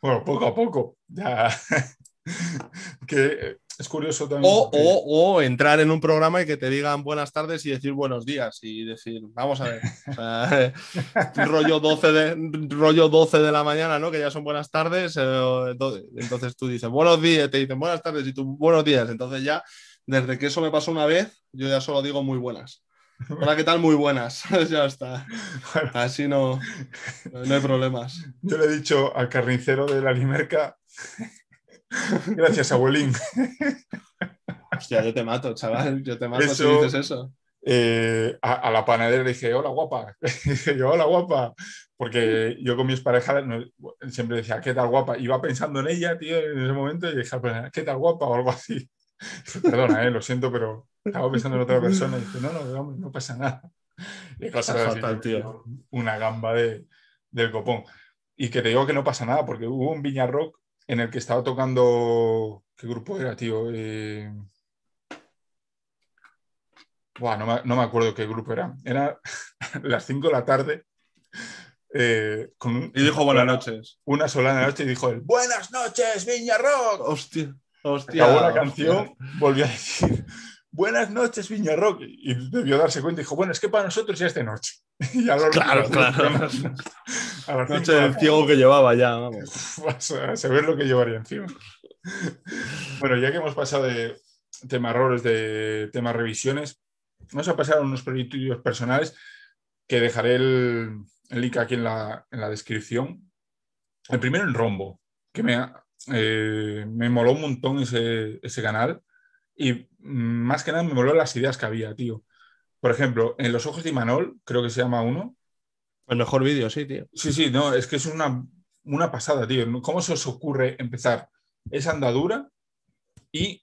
bueno, poco a poco, (laughs) que es curioso también. O, entrar en un programa y que te digan buenas tardes y decir buenos días y decir, vamos a ver, (laughs) rollo, 12 de, rollo 12 de la mañana, ¿no? Que ya son buenas tardes. Eh, entonces tú dices, buenos días, te dicen buenas tardes y tú, buenos días. Entonces ya, desde que eso me pasó una vez, yo ya solo digo muy buenas. Hola, ¿qué tal? Muy buenas. (laughs) ya está. Así no, no hay problemas. Yo le he dicho al carnicero de la Limerca (laughs) Gracias, abuelín. Hostia, yo te mato, chaval. Yo te mato si dices eso. Eh, a, la panadera le dije, hola guapa. (laughs) dije yo, hola guapa. Porque yo con mis parejas siempre decía, ¿qué tal guapa? Iba pensando en ella, tío, en ese momento y dije, pues, ¿qué tal guapa? o algo así. (laughs) Perdona, eh, lo siento, pero estaba pensando en otra persona y dije, no, no, no, no pasa nada. tío. Una gamba de, del copón. Y que te digo que no pasa nada, porque hubo un Viñarrock en el que estaba tocando. ¿Qué grupo era, tío? Eh, no, me, no, me, acuerdo qué grupo era. Era (laughs) las 5 de la tarde. Eh, y dijo buenas noches. Una sola noche y dijo él, buenas noches, Viña Rock. Hostia, hostia. Acabó la canción, volvió a decir buenas noches, Rock Y debió darse cuenta y dijo, bueno, es que para nosotros ya es de noche. (laughs) y claro, claro. a las noche del ciego que llevaba ya, vamos. (laughs) a saber lo que llevaría encima. bueno, ya que hemos pasado de tema errores, de tema revisiones, vamos a pasar a unos proyectos personales que dejaré el, el link aquí en la, en la, descripción. El primero en Rombo, que me, eh, me moló un montón ese, ese canal y más que nada me moló las ideas que había, tío. Por ejemplo, en Los Ojos de Manol creo que se llama uno. El mejor vídeo, sí, tío. Sí, sí, no, es que es una, pasada, tío. ¿Cómo se os ocurre empezar esa andadura y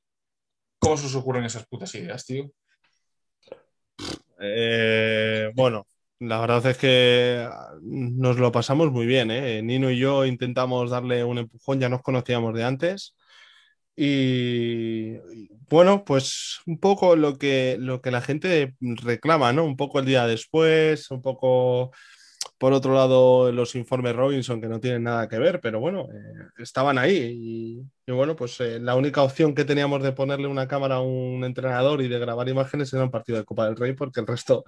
cómo se os ocurren esas putas ideas, tío? Eh, bueno, la verdad es que nos lo pasamos muy bien, ¿eh? Nino y yo intentamos darle un empujón, ya nos conocíamos de antes. Y bueno, pues un poco lo que, lo que la gente reclama, ¿no? Un poco el día después, un poco, por otro lado, los informes Robinson que no tienen nada que ver, pero bueno, eh, estaban ahí. Y, bueno, pues eh, la única opción que teníamos de ponerle una cámara a un entrenador y de grabar imágenes era un partido de Copa del Rey, porque el resto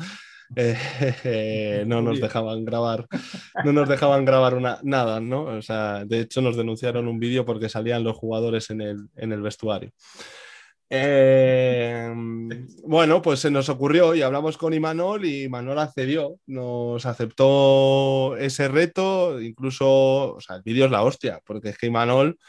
(laughs) eh, no nos dejaban grabar, no nos dejaban grabar nada, ¿no? O sea, de hecho nos denunciaron un vídeo porque salían los jugadores en el, en el vestuario. Em, bueno, pues se nos ocurrió y hablamos con Imanol y Imanol accedió, nos aceptó ese reto, incluso, o sea, el vídeo es la hostia, porque es que Imanol,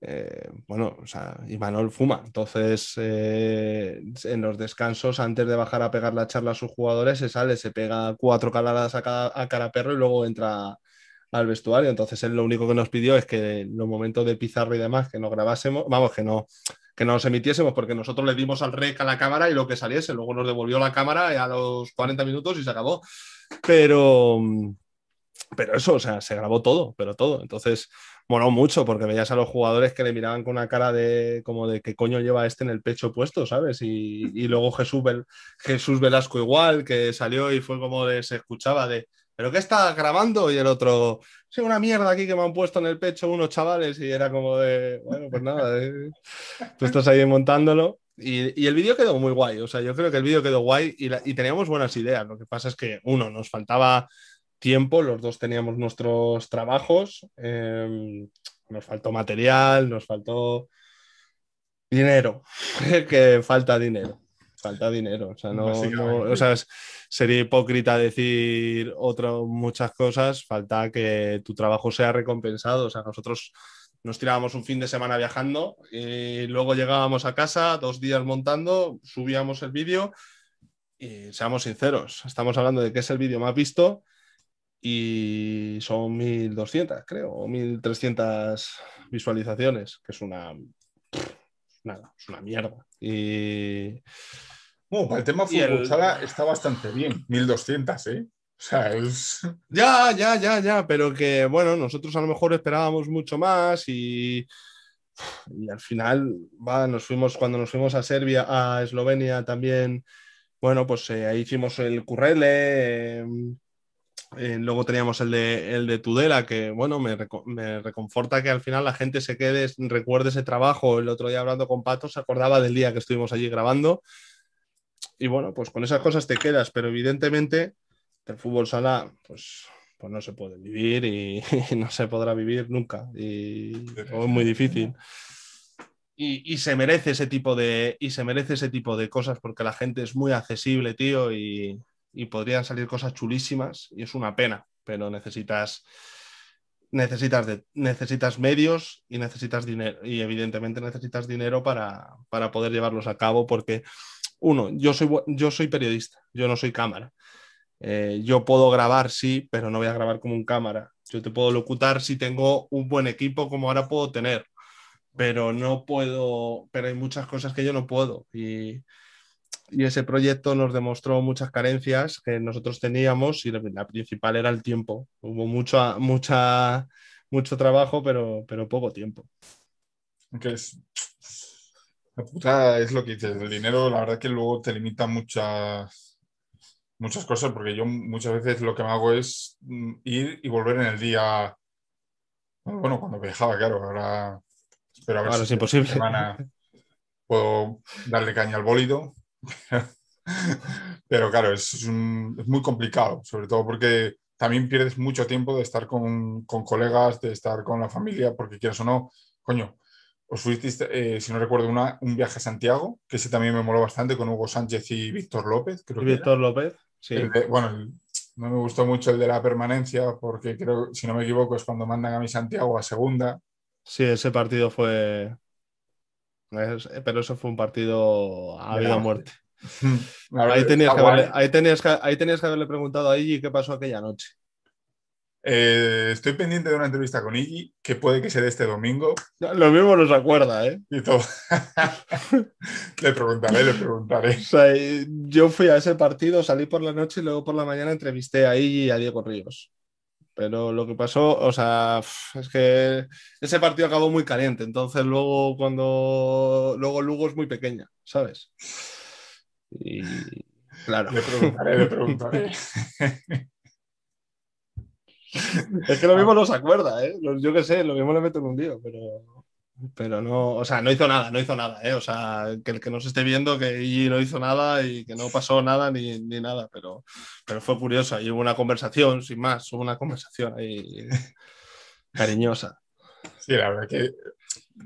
eh, bueno, o sea, Imanol fuma, entonces eh, en los descansos, antes de bajar a pegar la charla a sus jugadores, se sale, se pega cuatro caladas a, a cara perro y luego entra al vestuario. Entonces él lo único que nos pidió es que los momentos de Pizarro y demás que nos grabásemos, vamos, que no que nos emitiésemos, porque nosotros le dimos al rec a la cámara y lo que saliese, luego nos devolvió la cámara a los 40 minutos y se acabó. Pero, pero eso, o sea, se grabó todo, pero todo. Entonces, moró mucho porque veías a los jugadores que le miraban con una cara de como de qué coño lleva este en el pecho puesto, ¿sabes? Y, luego Jesús, Jesús Velasco igual, que salió y fue como de, se escuchaba de ¿pero qué está grabando? Y el otro, sí, una mierda aquí que me han puesto en el pecho unos chavales y era como de, bueno, pues nada, eh". tú estás ahí montándolo. Y, el vídeo quedó muy guay, o sea, yo creo que el vídeo quedó guay y, teníamos buenas ideas. Lo que pasa es que, uno, nos faltaba tiempo, los dos teníamos nuestros trabajos, em, nos faltó material, nos faltó dinero, (laughs) que falta dinero, falta dinero, o sea, no, o sea, sería hipócrita decir otras muchas cosas, falta que tu trabajo sea recompensado. O sea, nosotros nos tirábamos un fin de semana viajando y luego llegábamos a casa, dos días montando, subíamos el vídeo y seamos sinceros, estamos hablando de que es el vídeo más visto y son 1200, creo, 1300 visualizaciones, que es una nada, es una mierda el tema fútbol está bastante bien, 1200, ¿eh? O sea, es... Ya, ya, ya, ya, pero que bueno, nosotros a lo mejor esperábamos mucho más y, y al final, nos fuimos, cuando nos fuimos a Serbia, a Eslovenia también, bueno, pues eh, ahí hicimos el Currele, eh, eh, luego teníamos el de, el de Tudela, que bueno, me, me, reconforta que al final la gente se quede, recuerde ese trabajo. El otro día hablando con Pato, se acordaba del día que estuvimos allí grabando y bueno, pues con esas cosas te quedas, pero evidentemente el fútbol sala, pues, pues no se puede vivir y, (laughs) no se podrá vivir nunca. Y es muy difícil. Y, y, se merece ese tipo de. Y se merece ese tipo de cosas porque la gente es muy accesible, tío, y, y podrían salir cosas chulísimas. Y es una pena. Pero necesitas. Necesitas, de, necesitas, medios y necesitas dinero. Y evidentemente necesitas dinero para, para poder llevarlos a cabo porque uno, yo soy, yo soy periodista, yo no soy cámara. Eh, yo puedo grabar, sí, pero no voy a grabar como un cámara. Yo te puedo locutar si tengo un buen equipo como ahora puedo tener, pero no puedo, pero hay muchas cosas que yo no puedo. Y, ese proyecto nos demostró muchas carencias que nosotros teníamos y la principal era el tiempo. Hubo mucho, mucha, mucho trabajo, pero, pero poco tiempo. Que es, es lo que dices, el dinero la verdad que luego te limita muchas, muchas cosas, porque yo muchas veces lo que me hago es mm, ir y volver en el día, bueno, cuando viajaba, claro, ahora espero ahora es este imposible. puedo darle caña al bólido, (laughs) pero claro, es, es, muy complicado, sobre todo porque también pierdes mucho tiempo de estar con, con colegas, de estar con la familia, porque quieras o no, coño, os fuisteis, eh, si no recuerdo, una, un viaje a Santiago, que ese también me moló bastante con Hugo Sánchez y Víctor López. Víctor López, sí. bueno, no me gustó mucho el de la permanencia, porque creo, si no me equivoco, es cuando mandan a mi Santiago a segunda. Sí, ese partido fue. pero eso fue un partido a vida o muerte. (laughs) Ahí tenías, que ahí tenías que haberle preguntado a Iggy qué pasó aquella noche. Eh, estoy pendiente de una entrevista con Iggy, que puede que sea este domingo. Lo mismo nos acuerda, ¿eh? (laughs) le preguntaré, le preguntaré. yo fui a ese partido, salí por la noche y luego por la mañana entrevisté a Iggy y a Diego Ríos. Pero lo que pasó, o sea, es que ese partido acabó muy caliente. Entonces luego cuando... Luego Lugo es muy pequeña, ¿sabes? Y... Claro. Le preguntaré, le preguntaré. (laughs) (laughs) es que lo mismo no se acuerda, ¿eh? Yo qué sé, lo mismo le meto en un día pero, pero no, o sea, no hizo nada, no hizo nada, ¿eh? O sea, que el que nos esté viendo que no hizo nada y que no pasó nada ni, nada, pero, pero fue curioso, y hubo una conversación, sin más, hubo una conversación (laughs) cariñosa. Sí, la verdad que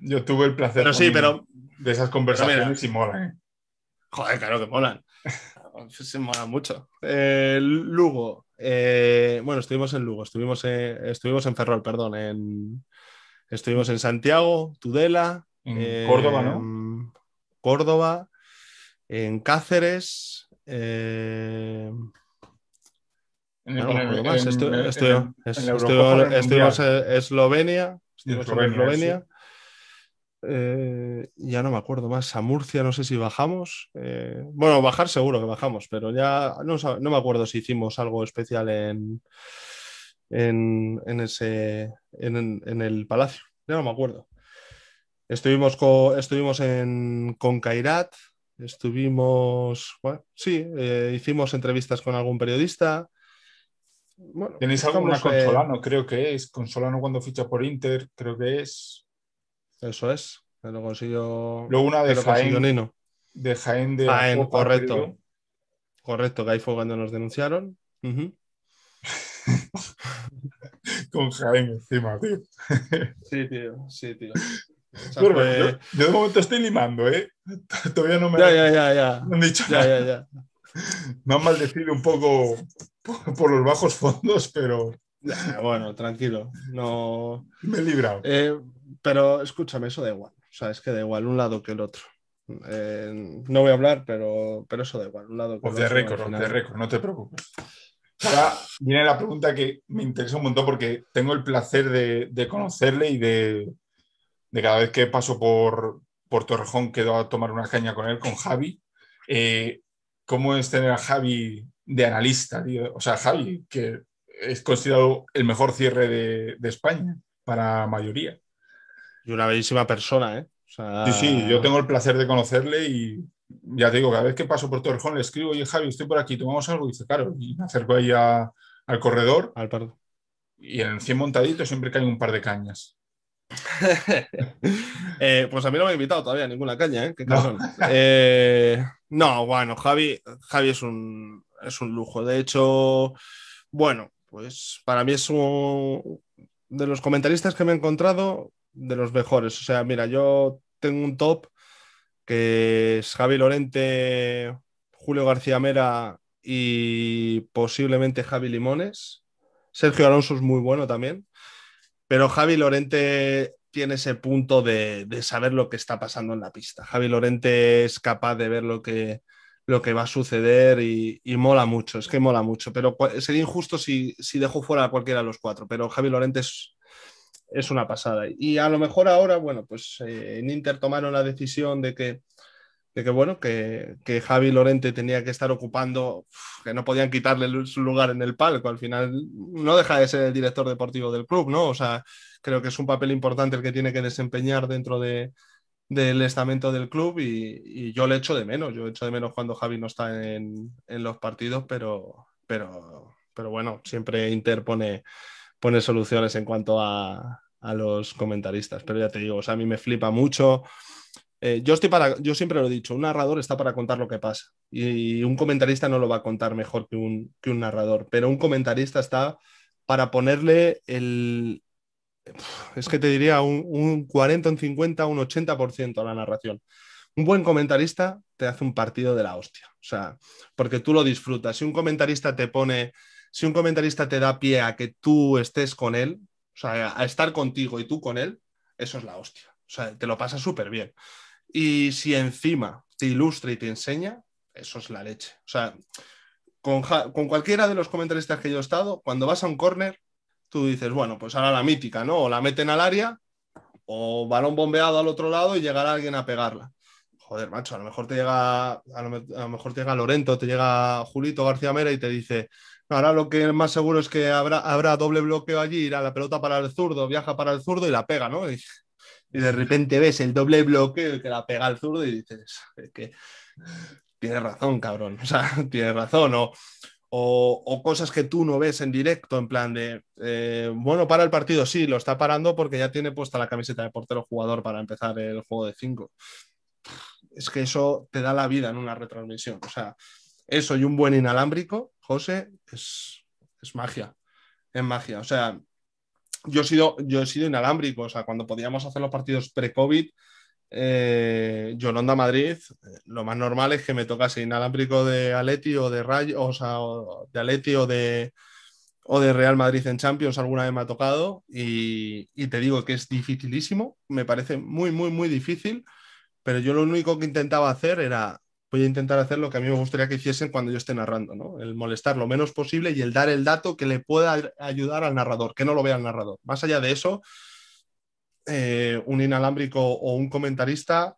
yo tuve el placer pero, de esas conversaciones y mola, ¿eh? Joder, claro que molan. Se (laughs) mola mucho. Eh, Lugo, eh, bueno, estuvimos en Lugo, estuvimos en, estuvimos en Ferrol, perdón, estuvimos en Santiago, Tudela, em, Córdoba, Córdoba, en Cáceres. estuvimos en Eslovenia, en Eslovenia, eh, ya no me acuerdo más, a Murcia no sé si bajamos, eh, bueno, bajar seguro que bajamos, pero ya no, me acuerdo si hicimos algo especial en, en, ese, en, el palacio, ya no me acuerdo. Estuvimos, con, estuvimos en, con estuvimos, sí, eh, hicimos entrevistas con algún periodista. Bueno, ¿Tenéis alguna Consolano? creo que es. Consolano cuando ficha por Inter, creo que es. Eso es, lo consiguió. Luego una de Jaén. De Jaén de Jaén, correcto. Correcto, que ahí fue cuando nos denunciaron. (laughs) Con Jaén encima, tío. sí, tío, sí, tío. yo, de momento estoy limando, ¿eh? (laughs) Todavía no me, ya, han, ya, ya, ya dicho nada. Me han maldecido un poco por, los bajos fondos, pero. Bueno, tranquilo. No... Me he librado. Eh, pero escúchame, eso da igual. O sea, es que da igual un lado que el otro. Eh, no voy a hablar, pero, pero eso da igual. Un lado que el otro. Récord, no te preocupes. Ahora viene la pregunta que me interesa un montón porque tengo el placer de, conocerle y de, cada vez que paso por, Torrejón quedo a tomar una caña con él, con Javi. Eh, ¿Cómo es tener a Javi de analista? O sea, Javi, que es considerado el mejor cierre de, de España para mayoría. Y una bellísima persona, ¿eh? Sí, sí, yo tengo el placer de conocerle y ya te digo, cada vez que paso por Torrejón le escribo, oye Javi, estoy por aquí, tomamos algo, y dice, claro, y me acerco ahí al corredor. Al pardo. Y en el 100 montadito siempre caen un par de cañas. (laughs) Eh, pues a mí no me ha invitado todavía ninguna caña, ¿eh? Qué no. Eh, no. bueno, Javi, Javi es un, es un lujo. De hecho, bueno, pues para mí es uno de los comentaristas que me he encontrado, de los mejores. O sea, mira, yo tengo un top que es Javi Lorente, Julio García Mera y posiblemente Javi Limones. Sergio Alonso es muy bueno también, pero Javi Lorente tiene ese punto de, de, saber lo que está pasando en la pista. Javi Lorente es capaz de ver lo que, lo que va a suceder y, mola mucho, es que mola mucho, pero sería injusto si, si fuera a cualquiera de los cuatro, pero Javi Lorente es es una pasada. Y a lo mejor ahora, bueno, pues eh, en Inter tomaron la decisión de que, de que bueno, que, que, Javi Lorente tenía que estar ocupando, que no podían quitarle su lugar en el palco. Al final no deja de ser el director deportivo del club, ¿no? O sea, creo que es un papel importante el que tiene que desempeñar dentro de, del estamento del club y, yo le echo de menos, yo echo de menos cuando Javi no está en, los partidos, pero, pero, pero bueno, siempre Inter pone, Pone soluciones en cuanto a, los comentaristas. Pero ya te digo, a mí me flipa mucho. Eh, yo, estoy para, yo siempre lo he dicho, un narrador está para contar lo que pasa y, un comentarista no lo va a contar mejor que un, que un narrador, pero un comentarista está para ponerle el, es que te diría un, un 40, un 50, un 80% a la narración. Un buen comentarista te hace un partido de la hostia, o sea, porque tú lo disfrutas. Si un comentarista te pone si un comentarista te da pie a que tú estés con él, o sea, a estar contigo y tú con él, eso es la hostia. O sea, te lo pasa súper bien. Y si encima te ilustra y te enseña, eso es la leche. O sea, con, cualquiera de los comentaristas que yo he estado, cuando vas a un córner, tú dices, bueno, pues ahora la mítica, ¿no? O la meten al área, o balón bombeado al otro lado y llegará alguien a pegarla. Joder, macho, a lo mejor te llega, lo, a lo mejor te llega Lorento, te llega Julito García Mera y te dice, Ahora lo que más seguro es que habrá, habrá doble bloqueo allí, irá la pelota para el zurdo, viaja para el zurdo y la pega, ¿no? Y, de repente ves el doble bloqueo que la pega al zurdo y dices, que tiene razón, cabrón, o sea, (laughs) tienes razón, o, o, cosas que tú no ves en directo, en plan de, eh, bueno, para el partido, sí, lo está parando porque ya tiene puesta la camiseta de portero jugador para empezar el juego de cinco. Es que eso te da la vida en una retransmisión, o sea, eso y un buen inalámbrico José, es, magia, es magia. O sea, yo he sido, yo he sido inalámbrico, o sea, cuando podíamos hacer los partidos pre-COVID, eh, Yolanda Madrid, eh, lo más normal es que me tocase inalámbrico de Aleti o de Rayo, o de Aleti o de, o de Real Madrid en Champions, alguna vez me ha tocado, y, y, te digo que es dificilísimo, me parece muy, muy, muy difícil, pero yo lo único que intentaba hacer era voy a intentar hacer lo que a mí me gustaría que hiciesen cuando yo esté narrando, ¿no? El molestar lo menos posible y el dar el dato que le pueda ayudar al narrador, que no lo vea el narrador. Más allá de eso, eh, un inalámbrico o un comentarista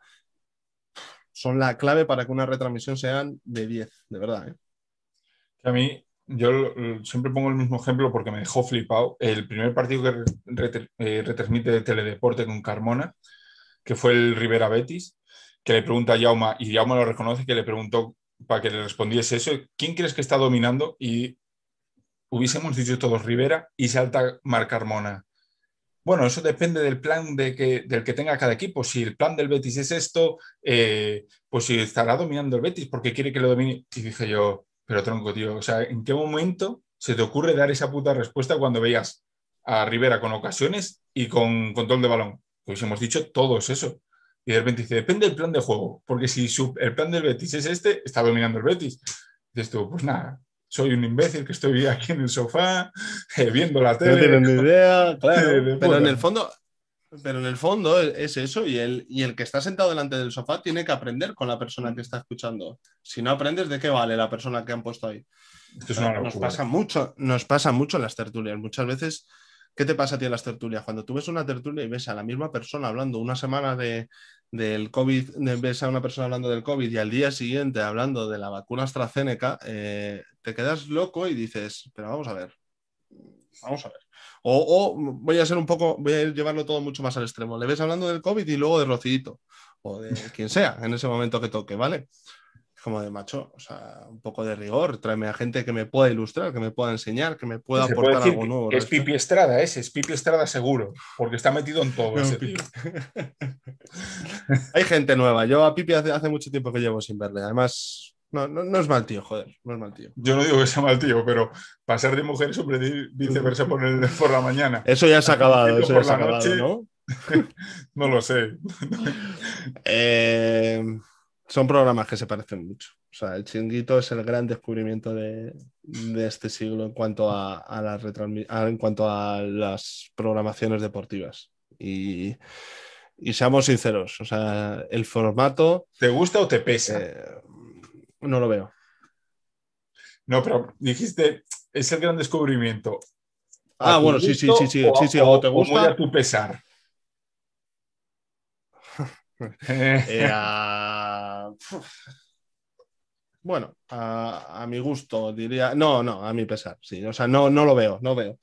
son la clave para que una retransmisión sean de 10, de verdad. ¿eh? A mí, yo siempre pongo el mismo ejemplo porque me dejó flipado. El primer partido que eh, retransmite Teledeporte con Carmona, que fue el Rivera Betis, que le pregunta a Yauma y Yauma lo reconoce, que le preguntó para que le respondiese eso, ¿quién crees que está dominando? Y hubiésemos dicho todos Rivera y salta Marcarmona Bueno, eso depende del plan de que, del que tenga cada equipo. Si el plan del Betis es esto, eh, pues si estará dominando el Betis porque quiere que lo domine. Y dije yo, pero tronco, tío, o sea, ¿en qué momento se te ocurre dar esa puta respuesta cuando veías a Rivera con ocasiones y con control de balón? Pues hemos dicho todos eso. Y de repente dice, depende del plan de juego, porque si el plan del Betis es este, está dominando el Betis. dices tú, pues nada, soy un imbécil que estoy aquí en el sofá, (laughs) eh, viendo la tele. No tienen ni idea, (laughs) claro. pero en el fondo, pero en el fondo es eso, y el, y el que está sentado delante del sofá tiene que aprender con la persona que está escuchando. Si no aprendes, ¿de qué vale la persona que han puesto ahí? Esto es una nos pasa mucho, nos pasa mucho en las tertulias. Muchas veces ¿Qué te pasa a ti en las tertulias? Cuando tú ves una tertulia y ves a la misma persona hablando una semana del COVID, eh, ves a una persona hablando del COVID y al día siguiente hablando de la vacuna AstraZeneca, eh, te quedas loco y dices, pero vamos a ver, vamos a ver. O, voy a ser un poco, voy a llevarlo todo mucho más al extremo. Le ves hablando del COVID y luego de Rocito o de quien sea en ese momento que toque, ¿vale? como de macho, o sea, un poco de rigor, tráeme a gente que me pueda ilustrar, que me pueda enseñar, que me pueda aportar algo nuevo. es Pipi Estrada ese, ¿eh? es Pipi Estrada seguro, porque está metido en todo. ese (laughs) Hay gente nueva, yo a Pipi hace, mucho tiempo que llevo sin verle, además... No, es mal tío, joder, no es mal tío. Yo no digo que sea mal tío, pero pasar de mujer sobre viceversa por, por la mañana. Eso ya se ha acabado, ya se ha acabado, ¿no? (laughs) no lo sé. (laughs) eh son programas que se parecen mucho. O sea, el chinguito es el gran descubrimiento de, este siglo en cuanto a, las en cuanto a las programaciones deportivas. Y, seamos sinceros, o sea, el formato. ¿Te gusta o te pesa? Eh, no lo veo. No, pero dijiste, es el gran descubrimiento. Ah, bueno, sí, sí, sí, sí, sí, o, te gusta. O pesar. Eh, (laughs) bueno, a, mi gusto, diría. No, no, a mi pesar, sí. O sea, no, no lo veo, no veo.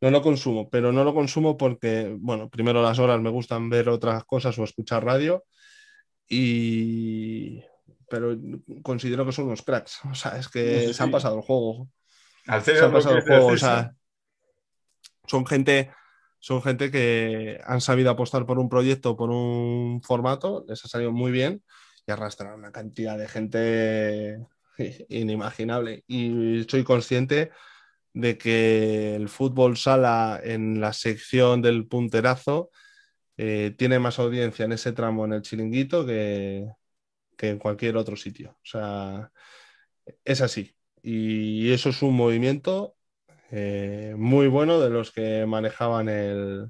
No lo consumo, pero no lo consumo porque, bueno, primero las horas me gustan ver otras cosas o escuchar radio. Y. Pero considero que son unos cracks. O sea, es que se han pasado el juego. Al se han pasado el juego. O sea, son gente son gente que han sabido apostar por un proyecto, por un formato, les ha salido muy bien y arrastran una cantidad de gente (laughs) inimaginable. Y soy consciente de que el fútbol sala en la sección del punterazo eh, tiene más audiencia en ese tramo en el chiringuito que, que en cualquier otro sitio. O sea, es así. Y eso es un movimiento eh, muy bueno de los que manejaban el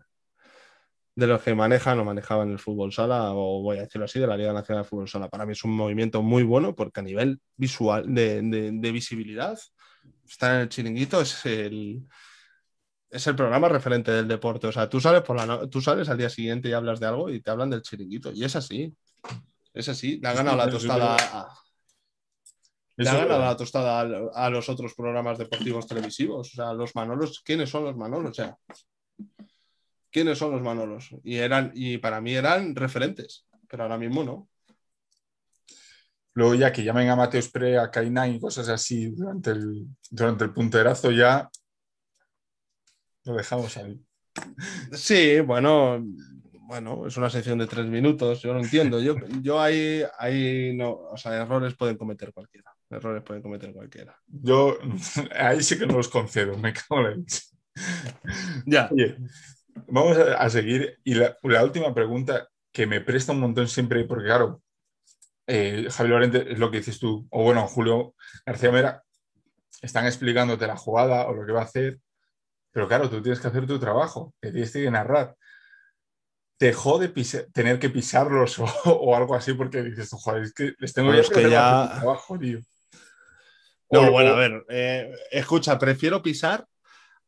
de los que manejan o manejaban el fútbol sala, o voy a decirlo así, de la Liga Nacional de Fútbol Sala. Para mí es un movimiento muy bueno porque a nivel visual, de, visibilidad, estar en el chiringuito es el, es el programa referente del deporte. O sea, tú sales, por la tú sales al día siguiente y hablas de algo y te hablan del chiringuito. Y es así. Es así. la ha ganado la tostada le ha ganado la tostada a, los otros programas deportivos televisivos. O sea, los Manolos, ¿quiénes son los Manolos? O sea, ¿quiénes son los Manolos? Y, eran, y para mí eran referentes, pero ahora mismo no. Luego ya que llamen a Mateo Pre, a Kaina y cosas así durante el, durante el punterazo ya lo dejamos ahí. Sí, bueno, bueno, es una sección de tres minutos, yo lo entiendo. Yo, yo ahí, ahí no, o sea, errores pueden cometer cualquiera. Errores puede cometer cualquiera. Yo (laughs) ahí sí que no los concedo, me cago en la Ya. vamos a, seguir. Y la, última pregunta que me presta un montón siempre, porque claro, eh, Javier Lorente es lo que dices tú, o bueno, Julio García Mera, están explicándote la jugada o lo que va a hacer, pero claro, tú tienes que hacer tu trabajo, te tienes que narrar. Te jode tener que pisarlos (laughs) o, algo así porque dices, joder, es que les tengo que, que ya... trabajo, no, bueno, a ver, eh, escucha, prefiero pisar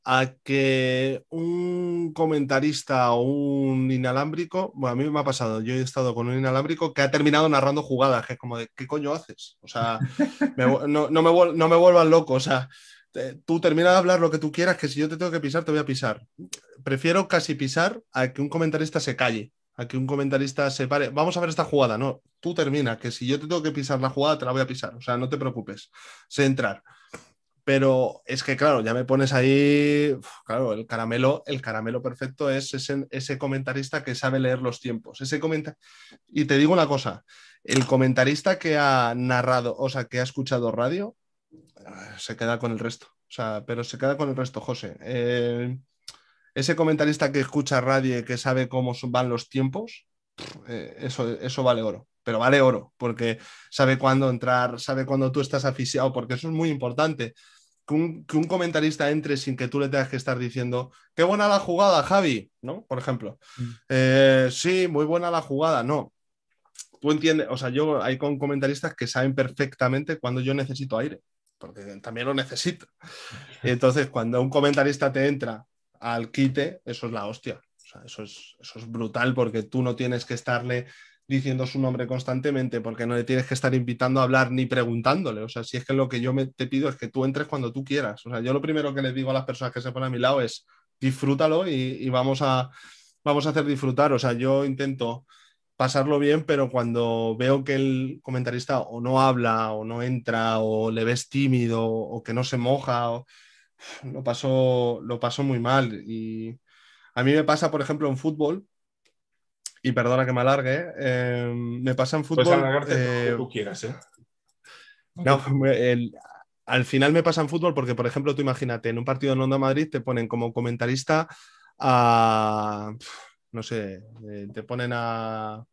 a que un comentarista o un inalámbrico, bueno, a mí me ha pasado, yo he estado con un inalámbrico que ha terminado narrando jugadas, que es como de, ¿qué coño haces? O sea, no, me, no vuelvas loco, o sea, tú terminas de hablar lo que tú quieras, que si yo te tengo que pisar, te voy a pisar. Prefiero casi pisar a que un comentarista se calle. Aquí un comentarista se pare. Vamos a ver esta jugada, no. Tú termina, que si yo te tengo que pisar la jugada, te la voy a pisar. O sea, no te preocupes. Sé entrar. Pero es que, claro, ya me pones ahí. claro, el caramelo, el caramelo perfecto es ese, comentarista que sabe leer los tiempos. Ese comenta. Y te digo una cosa: el comentarista que ha narrado, o sea, que ha escuchado radio, eh, se queda con el resto. O sea, pero se queda con el resto, José. Eh, ese comentarista que escucha radio y que sabe cómo van los tiempos, eh, eso, eso vale oro. Pero vale oro, porque sabe cuándo entrar, sabe cuándo tú estás asfixiado, porque eso es muy importante. Que un, comentarista entre sin que tú le tengas que estar diciendo, qué buena la jugada, Javi, ¿no? Por ejemplo. Mm. Eh, sí, muy buena la jugada, no. Tú entiendes, o sea, yo hay con comentaristas que saben perfectamente cuándo yo necesito aire, porque también lo necesito. Entonces, cuando un comentarista te entra al quite, eso es la hostia. eso, es, eso es brutal porque tú no tienes que estarle diciendo su nombre constantemente porque no le tienes que estar invitando a hablar ni preguntándole. O sea, si es que lo que yo te pido es que tú entres cuando tú quieras. O sea, yo lo primero que les digo a las personas que se ponen a mi lado es disfrútalo y, vamos, a, vamos a hacer disfrutar. O sea, yo intento pasarlo bien, pero cuando veo que el comentarista o no habla o no entra o le ves tímido o que no se moja lo pasó, lo muy mal. Y a mí me pasa, por ejemplo, en fútbol, y perdona que me alargue, eh, me pasa en fútbol. Eh, tú quieras, ¿eh? No, (laughs) al final me pasa en fútbol porque, por ejemplo, tú imagínate, en un partido en Onda Madrid te ponen como comentarista a. No sé, te ponen a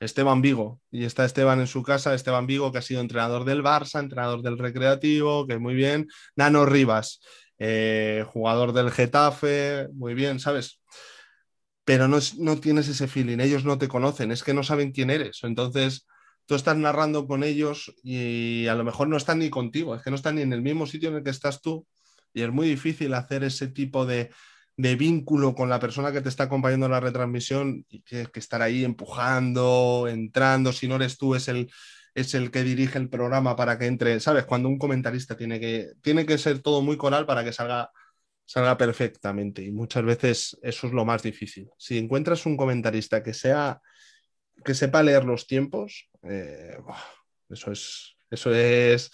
Esteban Vigo. Y está Esteban en su casa, Esteban Vigo, que ha sido entrenador del Barça, entrenador del Recreativo, que muy bien. Nano Rivas, eh, jugador del Getafe, muy bien, ¿sabes? Pero no, no tienes ese feeling, ellos no te conocen, es que no saben quién eres. Entonces, tú estás narrando con ellos y a lo mejor no están ni contigo, es que no están ni en el mismo sitio en el que estás tú. Y es muy difícil hacer ese tipo de, de vínculo con la persona que te está acompañando en la retransmisión, y tienes que estar ahí empujando, entrando, si no eres tú es el, es el que dirige el programa para que entre, ¿sabes? Cuando un comentarista tiene que, tiene que ser todo muy coral para que salga, salga perfectamente y muchas veces eso es lo más difícil. Si encuentras un comentarista que sea que sepa leer los tiempos, eh, eso es, eso es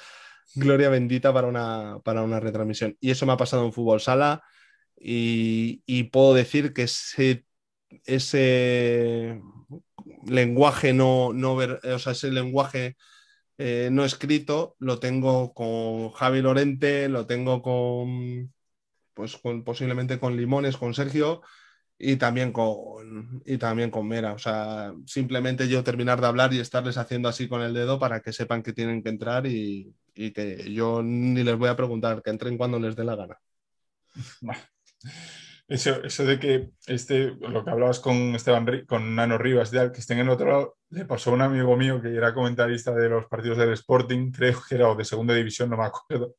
gloria bendita para una, para una retransmisión. Y eso me ha pasado en fútbol sala, y, puedo decir que ese, ese lenguaje no, ver, o sea, ese lenguaje eh, no escrito lo tengo con Javi Lorente, lo tengo pues, con, posiblemente con Limones, con Sergio y también con y también con Mera. O sea, simplemente yo terminar de hablar y estarles haciendo así con el dedo para que sepan que tienen que entrar y, que yo ni les voy a preguntar, que entren cuando les dé la gana. Eso, de que este, lo que hablabas con Esteban con Nano Rivas, que estén en otro lado, le pasó a un amigo mío que era comentarista de los partidos del Sporting, creo que era o de segunda división, no me acuerdo.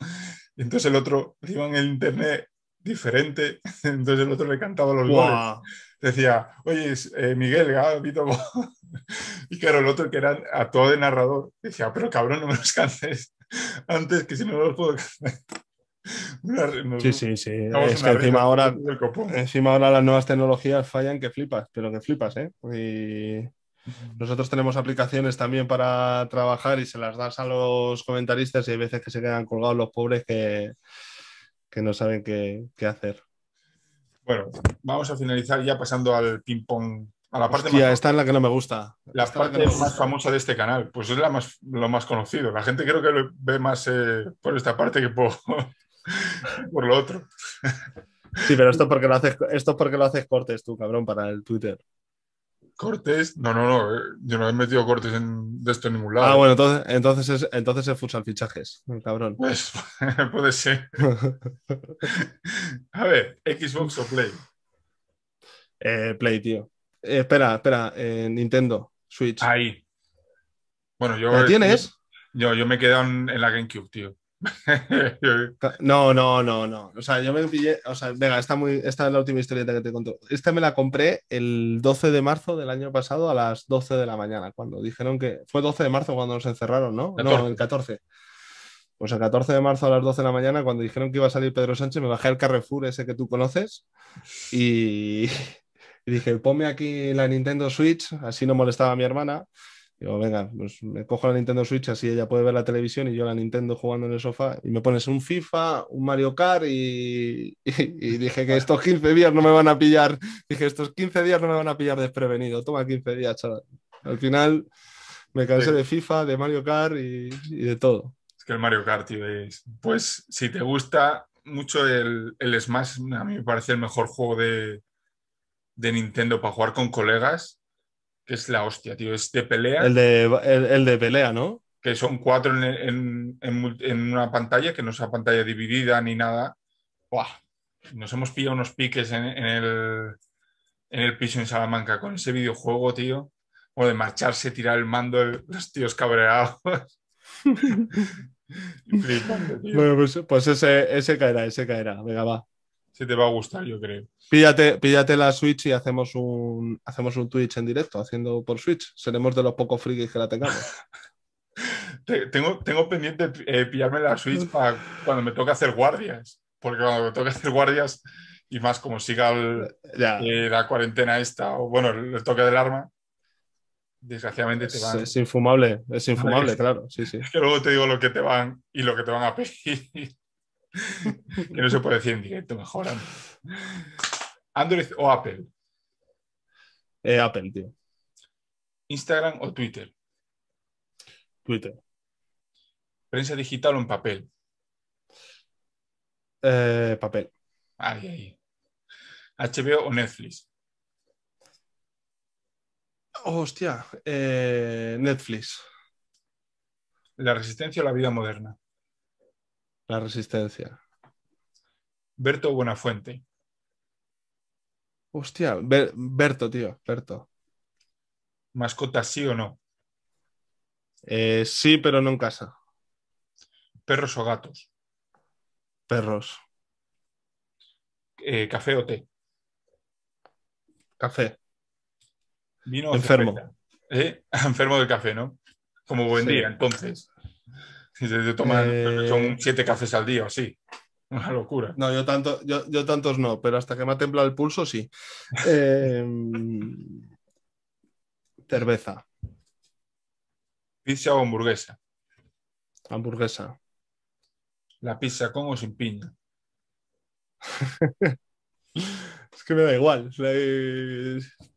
entonces el otro iba en el internet diferente, (laughs) entonces el otro le cantaba los goles. Decía, oye, es, eh, Miguel, ah, (laughs) y claro, el otro que era a de narrador, decía, pero cabrón, no me los cantes antes, que si no los puedo cantar. (laughs) sí, sí, sí. Es que encima ahora, encima ahora las nuevas tecnologías fallan que flipas, pero que flipas, ¿eh? nosotros tenemos aplicaciones también para trabajar y se las das a los comentaristas y hay veces que se quedan colgados los pobres que, que no saben qué, hacer. Bueno, vamos a finalizar ya pasando al ping-pong. A la parte está esta es la que no me gusta. La parte más famosa de este canal, pues es la más, lo más conocido. La gente creo que lo ve más eh, por esta parte que por, por lo otro. Sí, pero esto porque lo haces, esto porque lo haces cortes tú, cabrón, para el Twitter. ¿Cortes? No, no, no. Eh, yo no he metido cortes en, de esto en ningún lado. Ah, bueno, entonces, entonces es, entonces es futsal fichajes, cabrón. Pues, (laughs) puede ser. (laughs) A ver, Xbox o Play. Eh, Play, tío. Eh, espera, espera, Nintendo, Switch. Ahí. Bueno, yo. lo tienes? Yo, yo me he quedado en la GameCube, tío. (laughs) no, no, no, no. O sea, yo me pillé. O sea, venga, esta, es la última historieta que te contó. Esta me la compré el 12 de marzo del año pasado a las 12 de la mañana, cuando dijeron que. Fue 12 de marzo cuando nos encerraron, ¿no? No, el 14. Pues el 14 de marzo a las 12 de la mañana, cuando dijeron que iba a salir Pedro Sánchez, me bajé al Carrefour ese que tú conoces y, (laughs) y dije, ponme aquí la Nintendo Switch, así no molestaba a mi hermana. Digo, venga, pues me cojo la Nintendo Switch, así ella puede ver la televisión y yo la Nintendo jugando en el sofá. Y me pones un FIFA, un Mario Kart y, (laughs) dije que estos 15 días no me van a pillar. Dije, estos 15 días no me van a pillar desprevenido. Toma 15 días, chaval. Al final me cansé de FIFA, de Mario Kart y, de todo. Es que el Mario Kart, tío, pues si te gusta mucho el, el Smash, a mí me parece el mejor juego de, de Nintendo para jugar con colegas que es la hostia, tío. Es de pelea. El de, el, de pelea, ¿no? Que son cuatro en, una pantalla, que no es una pantalla dividida ni nada. ¡Buah! Nos hemos pillado unos piques en, el, en el piso en Salamanca con ese videojuego, tío. O de marcharse, tirar el mando, de los tíos cabreados. (laughs) (laughs) Pues, pues, ese, ese caerá, ese caerá. Venga, va. Si te va a gustar, yo creo. Píllate, píllate la Switch y hacemos un, hacemos un Twitch en directo, haciendo por Switch. Seremos de los pocos frikis que la tengamos. (laughs) tengo, tengo pendiente eh, pillarme la Switch para cuando me toque hacer guardias. Porque cuando me toque hacer guardias, y más como siga eh, la cuarentena esta, o bueno, el toque del arma, desgraciadamente te van. Es, infumable, es infumable, claro. Sí, sí. que luego te digo lo que te van y lo que te van a pedir. (laughs) que no se puede decir en directo, mejor. Android o Apple. Eh, Apple, tío. Instagram o Twitter. Twitter. Prensa digital o en papel. Eh, papel. Ahí, ahí. HBO o Netflix. hostia, eh, Netflix. La resistencia a la vida moderna. La resistencia. Berto Buenafuente. Hostia, Berto, tío, Berto. ¿Mascota sí o no? Eh, sí, pero no en casa. ¿Perros o gatos? Perros. Eh, ¿Café o té? Café. ¿Vino Enfermo. ¿Eh? (laughs) Enfermo de café, ¿no? Como buen día, entonces. Si tomar eh, son siete cafés al día o así. Una locura. No, yo, tanto, yo, tantos no, pero hasta que me ha temblado el pulso, sí. Em, cerveza. Pizza o hamburguesa. Hamburguesa. La pizza con o sin piña. (laughs) es que me da igual.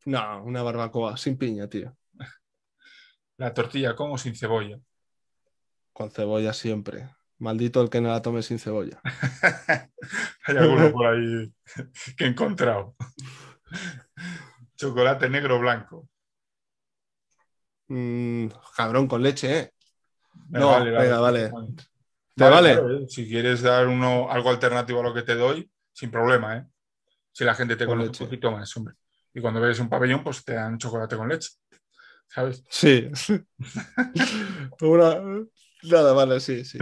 No, una barbacoa sin piña, tío. La tortilla con o sin cebolla. Con cebolla siempre. Maldito el que no la tome sin cebolla. (laughs) Hay alguno por ahí (laughs) que he encontrado. (laughs) Chocolate negro blanco. Mm, cabrón con leche, ¿eh? no, vale, vale. ¿Te vale? Si quieres dar uno, algo alternativo a lo que te doy, sin problema, ¿eh? Si la gente te conoce un poquito más, hombre. Y cuando ves un pabellón, pues te dan chocolate con leche. ¿Sabes? Sí. una, Nada vale, sí, sí.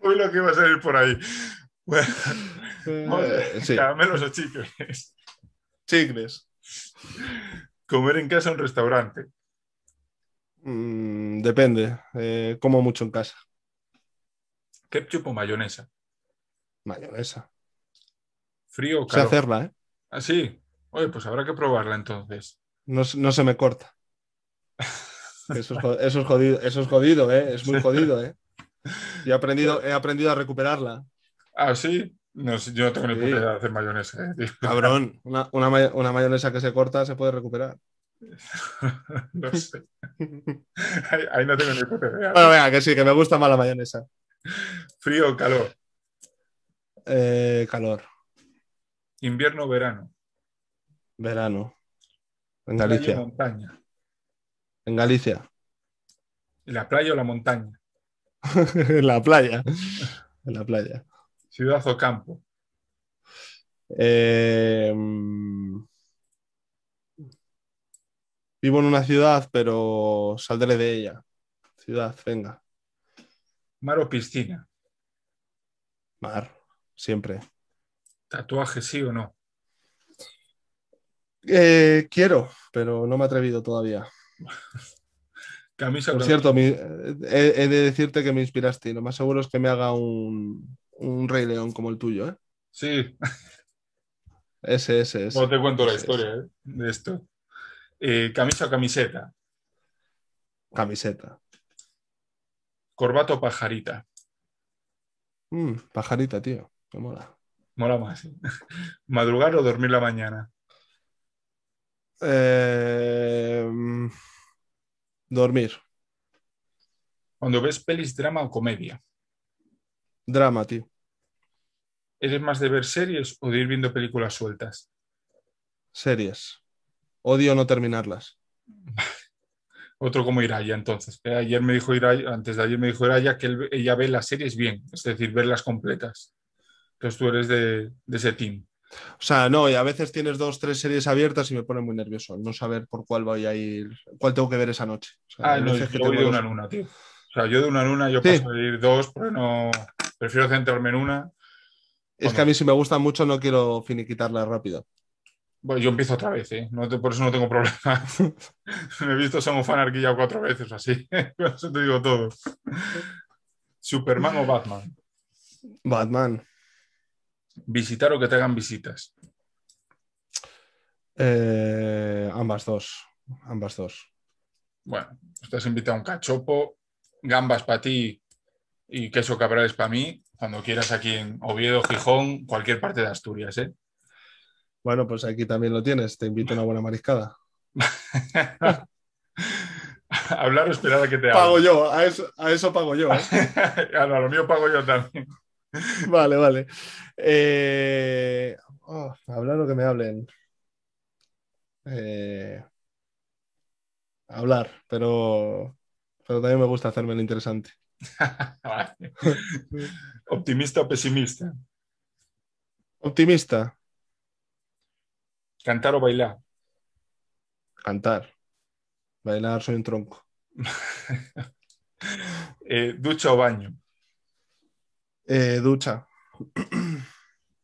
Hoy (laughs) lo que iba a salir por ahí. Bueno, eh, chicles. Chicles. Comer en casa en restaurante. Mm, depende. Eh, como mucho en casa. ¿Ketchup o mayonesa? Mayonesa. ¿Frío o hacerla, ¿eh? ¿Ah, sí? Oye, pues habrá que probarla entonces. No, no se me corta. (laughs) Eso es, jodido, es jodido, ¿eh? Es muy jodido, ¿eh? he aprendido, he aprendido a recuperarla. ¿Ah, sí? yo No, tengo ni sí. idea de hacer mayonesa. Eh, Cabrón, una, mayonesa que se corta se puede recuperar. (laughs) no sé. ahí, no tengo ni puta Bueno, venga, que sí, que me gusta más la mayonesa. ¿Frío o calor? Eh, calor. ¿Invierno o verano? Verano. En Galicia en Galicia? ¿En la playa o la montaña? (laughs) en la playa. En la playa. ¿Ciudad o campo? Em, vivo en una ciudad, pero saldré de ella. Ciudad, venga. ¿Mar o piscina? Mar, siempre. ¿Tatuaje sí o no? Eh, quiero, pero no me he atrevido todavía. Camisa Por cierto, he, de decirte que me inspiraste y lo más seguro es que me haga un, Rey León como el tuyo, ¿eh? Sí. Ese, ese, ese. No te cuento la historia ¿eh? de esto. Eh, ¿Camisa o camiseta? Camiseta. ¿Corbato o pajarita? Mm, pajarita, tío. que mola. Mola más. (laughs) ¿Madrugar o dormir la mañana? Eh, mm, dormir. Cuando ves pelis, drama o comedia. Drama, tío. ¿Eres más de ver series o de ir viendo películas sueltas? Series. Odio no terminarlas. (laughs) Otro como Iraya, entonces. Eh, ayer me dijo Iraya, antes de ayer me dijo Iraya que ella ve las series bien, es decir, verlas completas. Entonces tú eres de ese team. O sea, no, y a veces tienes dos, tres series abiertas y me pone muy nervioso no saber por cuál voy a ir, cuál tengo que ver esa noche. O ah, yo de una luna. tío. O sea, yo de una luna, yo puedo ir dos, pero no. Prefiero centrarme en una. Es que a mí si me gusta mucho no quiero finiquitarla rápido. Bueno, yo empiezo otra vez, ¿eh? no por eso no tengo problema. (laughs) me he visto Son Fanarquilla cuatro veces así. (laughs) eso te digo todo. ¿Superman o Batman? Batman visitar o que te hagan visitas. Eh, ambas dos, ambas dos. Bueno, estás invitado a un cachopo, gambas para ti y queso cabrales para mí, cuando quieras aquí en Oviedo, Gijón, cualquier parte de Asturias, ¿eh? Bueno, pues aquí también lo tienes, te invito a una buena mariscada. (laughs) Hablar o esperar a que te haga. Pago yo, a eso, pago yo. ¿eh? (laughs) a lo mío pago yo también. (laughs) vale, vale. Eh, oh, hablar lo que me hablen. Eh, hablar, pero... pero también me gusta hacerme lo interesante. (laughs) ¿Optimista o pesimista? Optimista. ¿Cantar o bailar? Cantar. Bailar soy un tronco. (laughs) Eh, ¿Ducha o baño? Eh, ducha. (clears throat)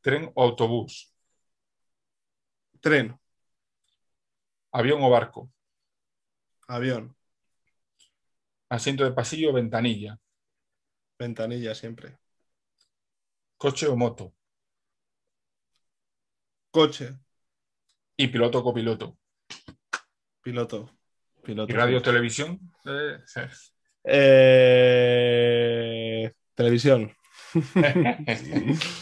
¿Tren o autobús? Tren. ¿Avión o barco? Avión. ¿Asiento de pasillo o ventanilla? Ventanilla siempre. ¿Coche o moto? Coche. ¿Y piloto o copiloto? Piloto. piloto. ¿Y radio televisión? Eh, eh, televisión. (laughs)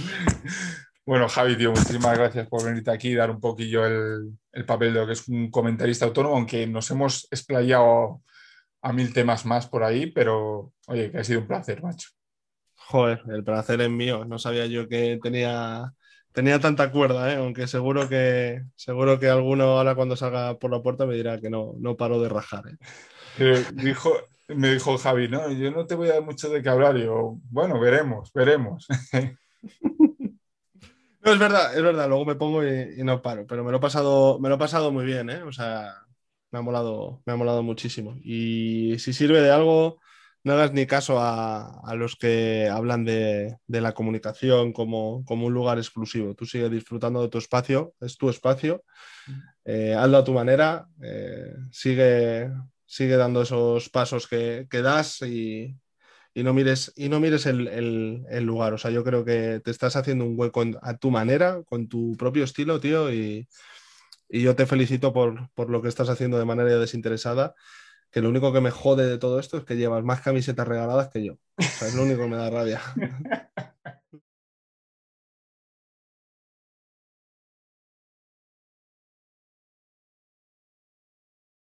bueno, Javi, tío, muchísimas gracias por venirte aquí y dar un poquillo el, papel de lo que es un comentarista autónomo, aunque nos hemos explayado a mil temas más por ahí, pero oye, que ha sido un placer, macho. Joder, el placer es mío. No sabía yo que tenía, tenía tanta cuerda, ¿eh? aunque seguro que, seguro que alguno ahora cuando salga por la puerta me dirá que no, no paro de rajar. ¿eh? Eh, dijo, me dijo Javi, no, yo no te voy a dar mucho de qué hablar. yo, bueno, veremos, veremos. (laughs) no, es verdad, es verdad, luego me pongo y, no paro, pero me lo he pasado, me lo he pasado muy bien, ¿eh? O sea, me ha molado, me ha molado muchísimo. Y si sirve de algo, no hagas ni caso a, los que hablan de, la comunicación como, un lugar exclusivo. Tú sigue disfrutando de tu espacio, es tu espacio, mm. eh, hazlo a tu manera, eh, sigue sigue dando esos pasos que, que das y, no mires, y no mires el, lugar. O sea, yo creo que te estás haciendo un hueco a tu manera, con tu propio estilo, tío, y, yo te felicito por, por lo que estás haciendo de manera desinteresada que lo único que me jode de todo esto es que llevas más camisetas regaladas que yo. es lo único que me da rabia. (laughs)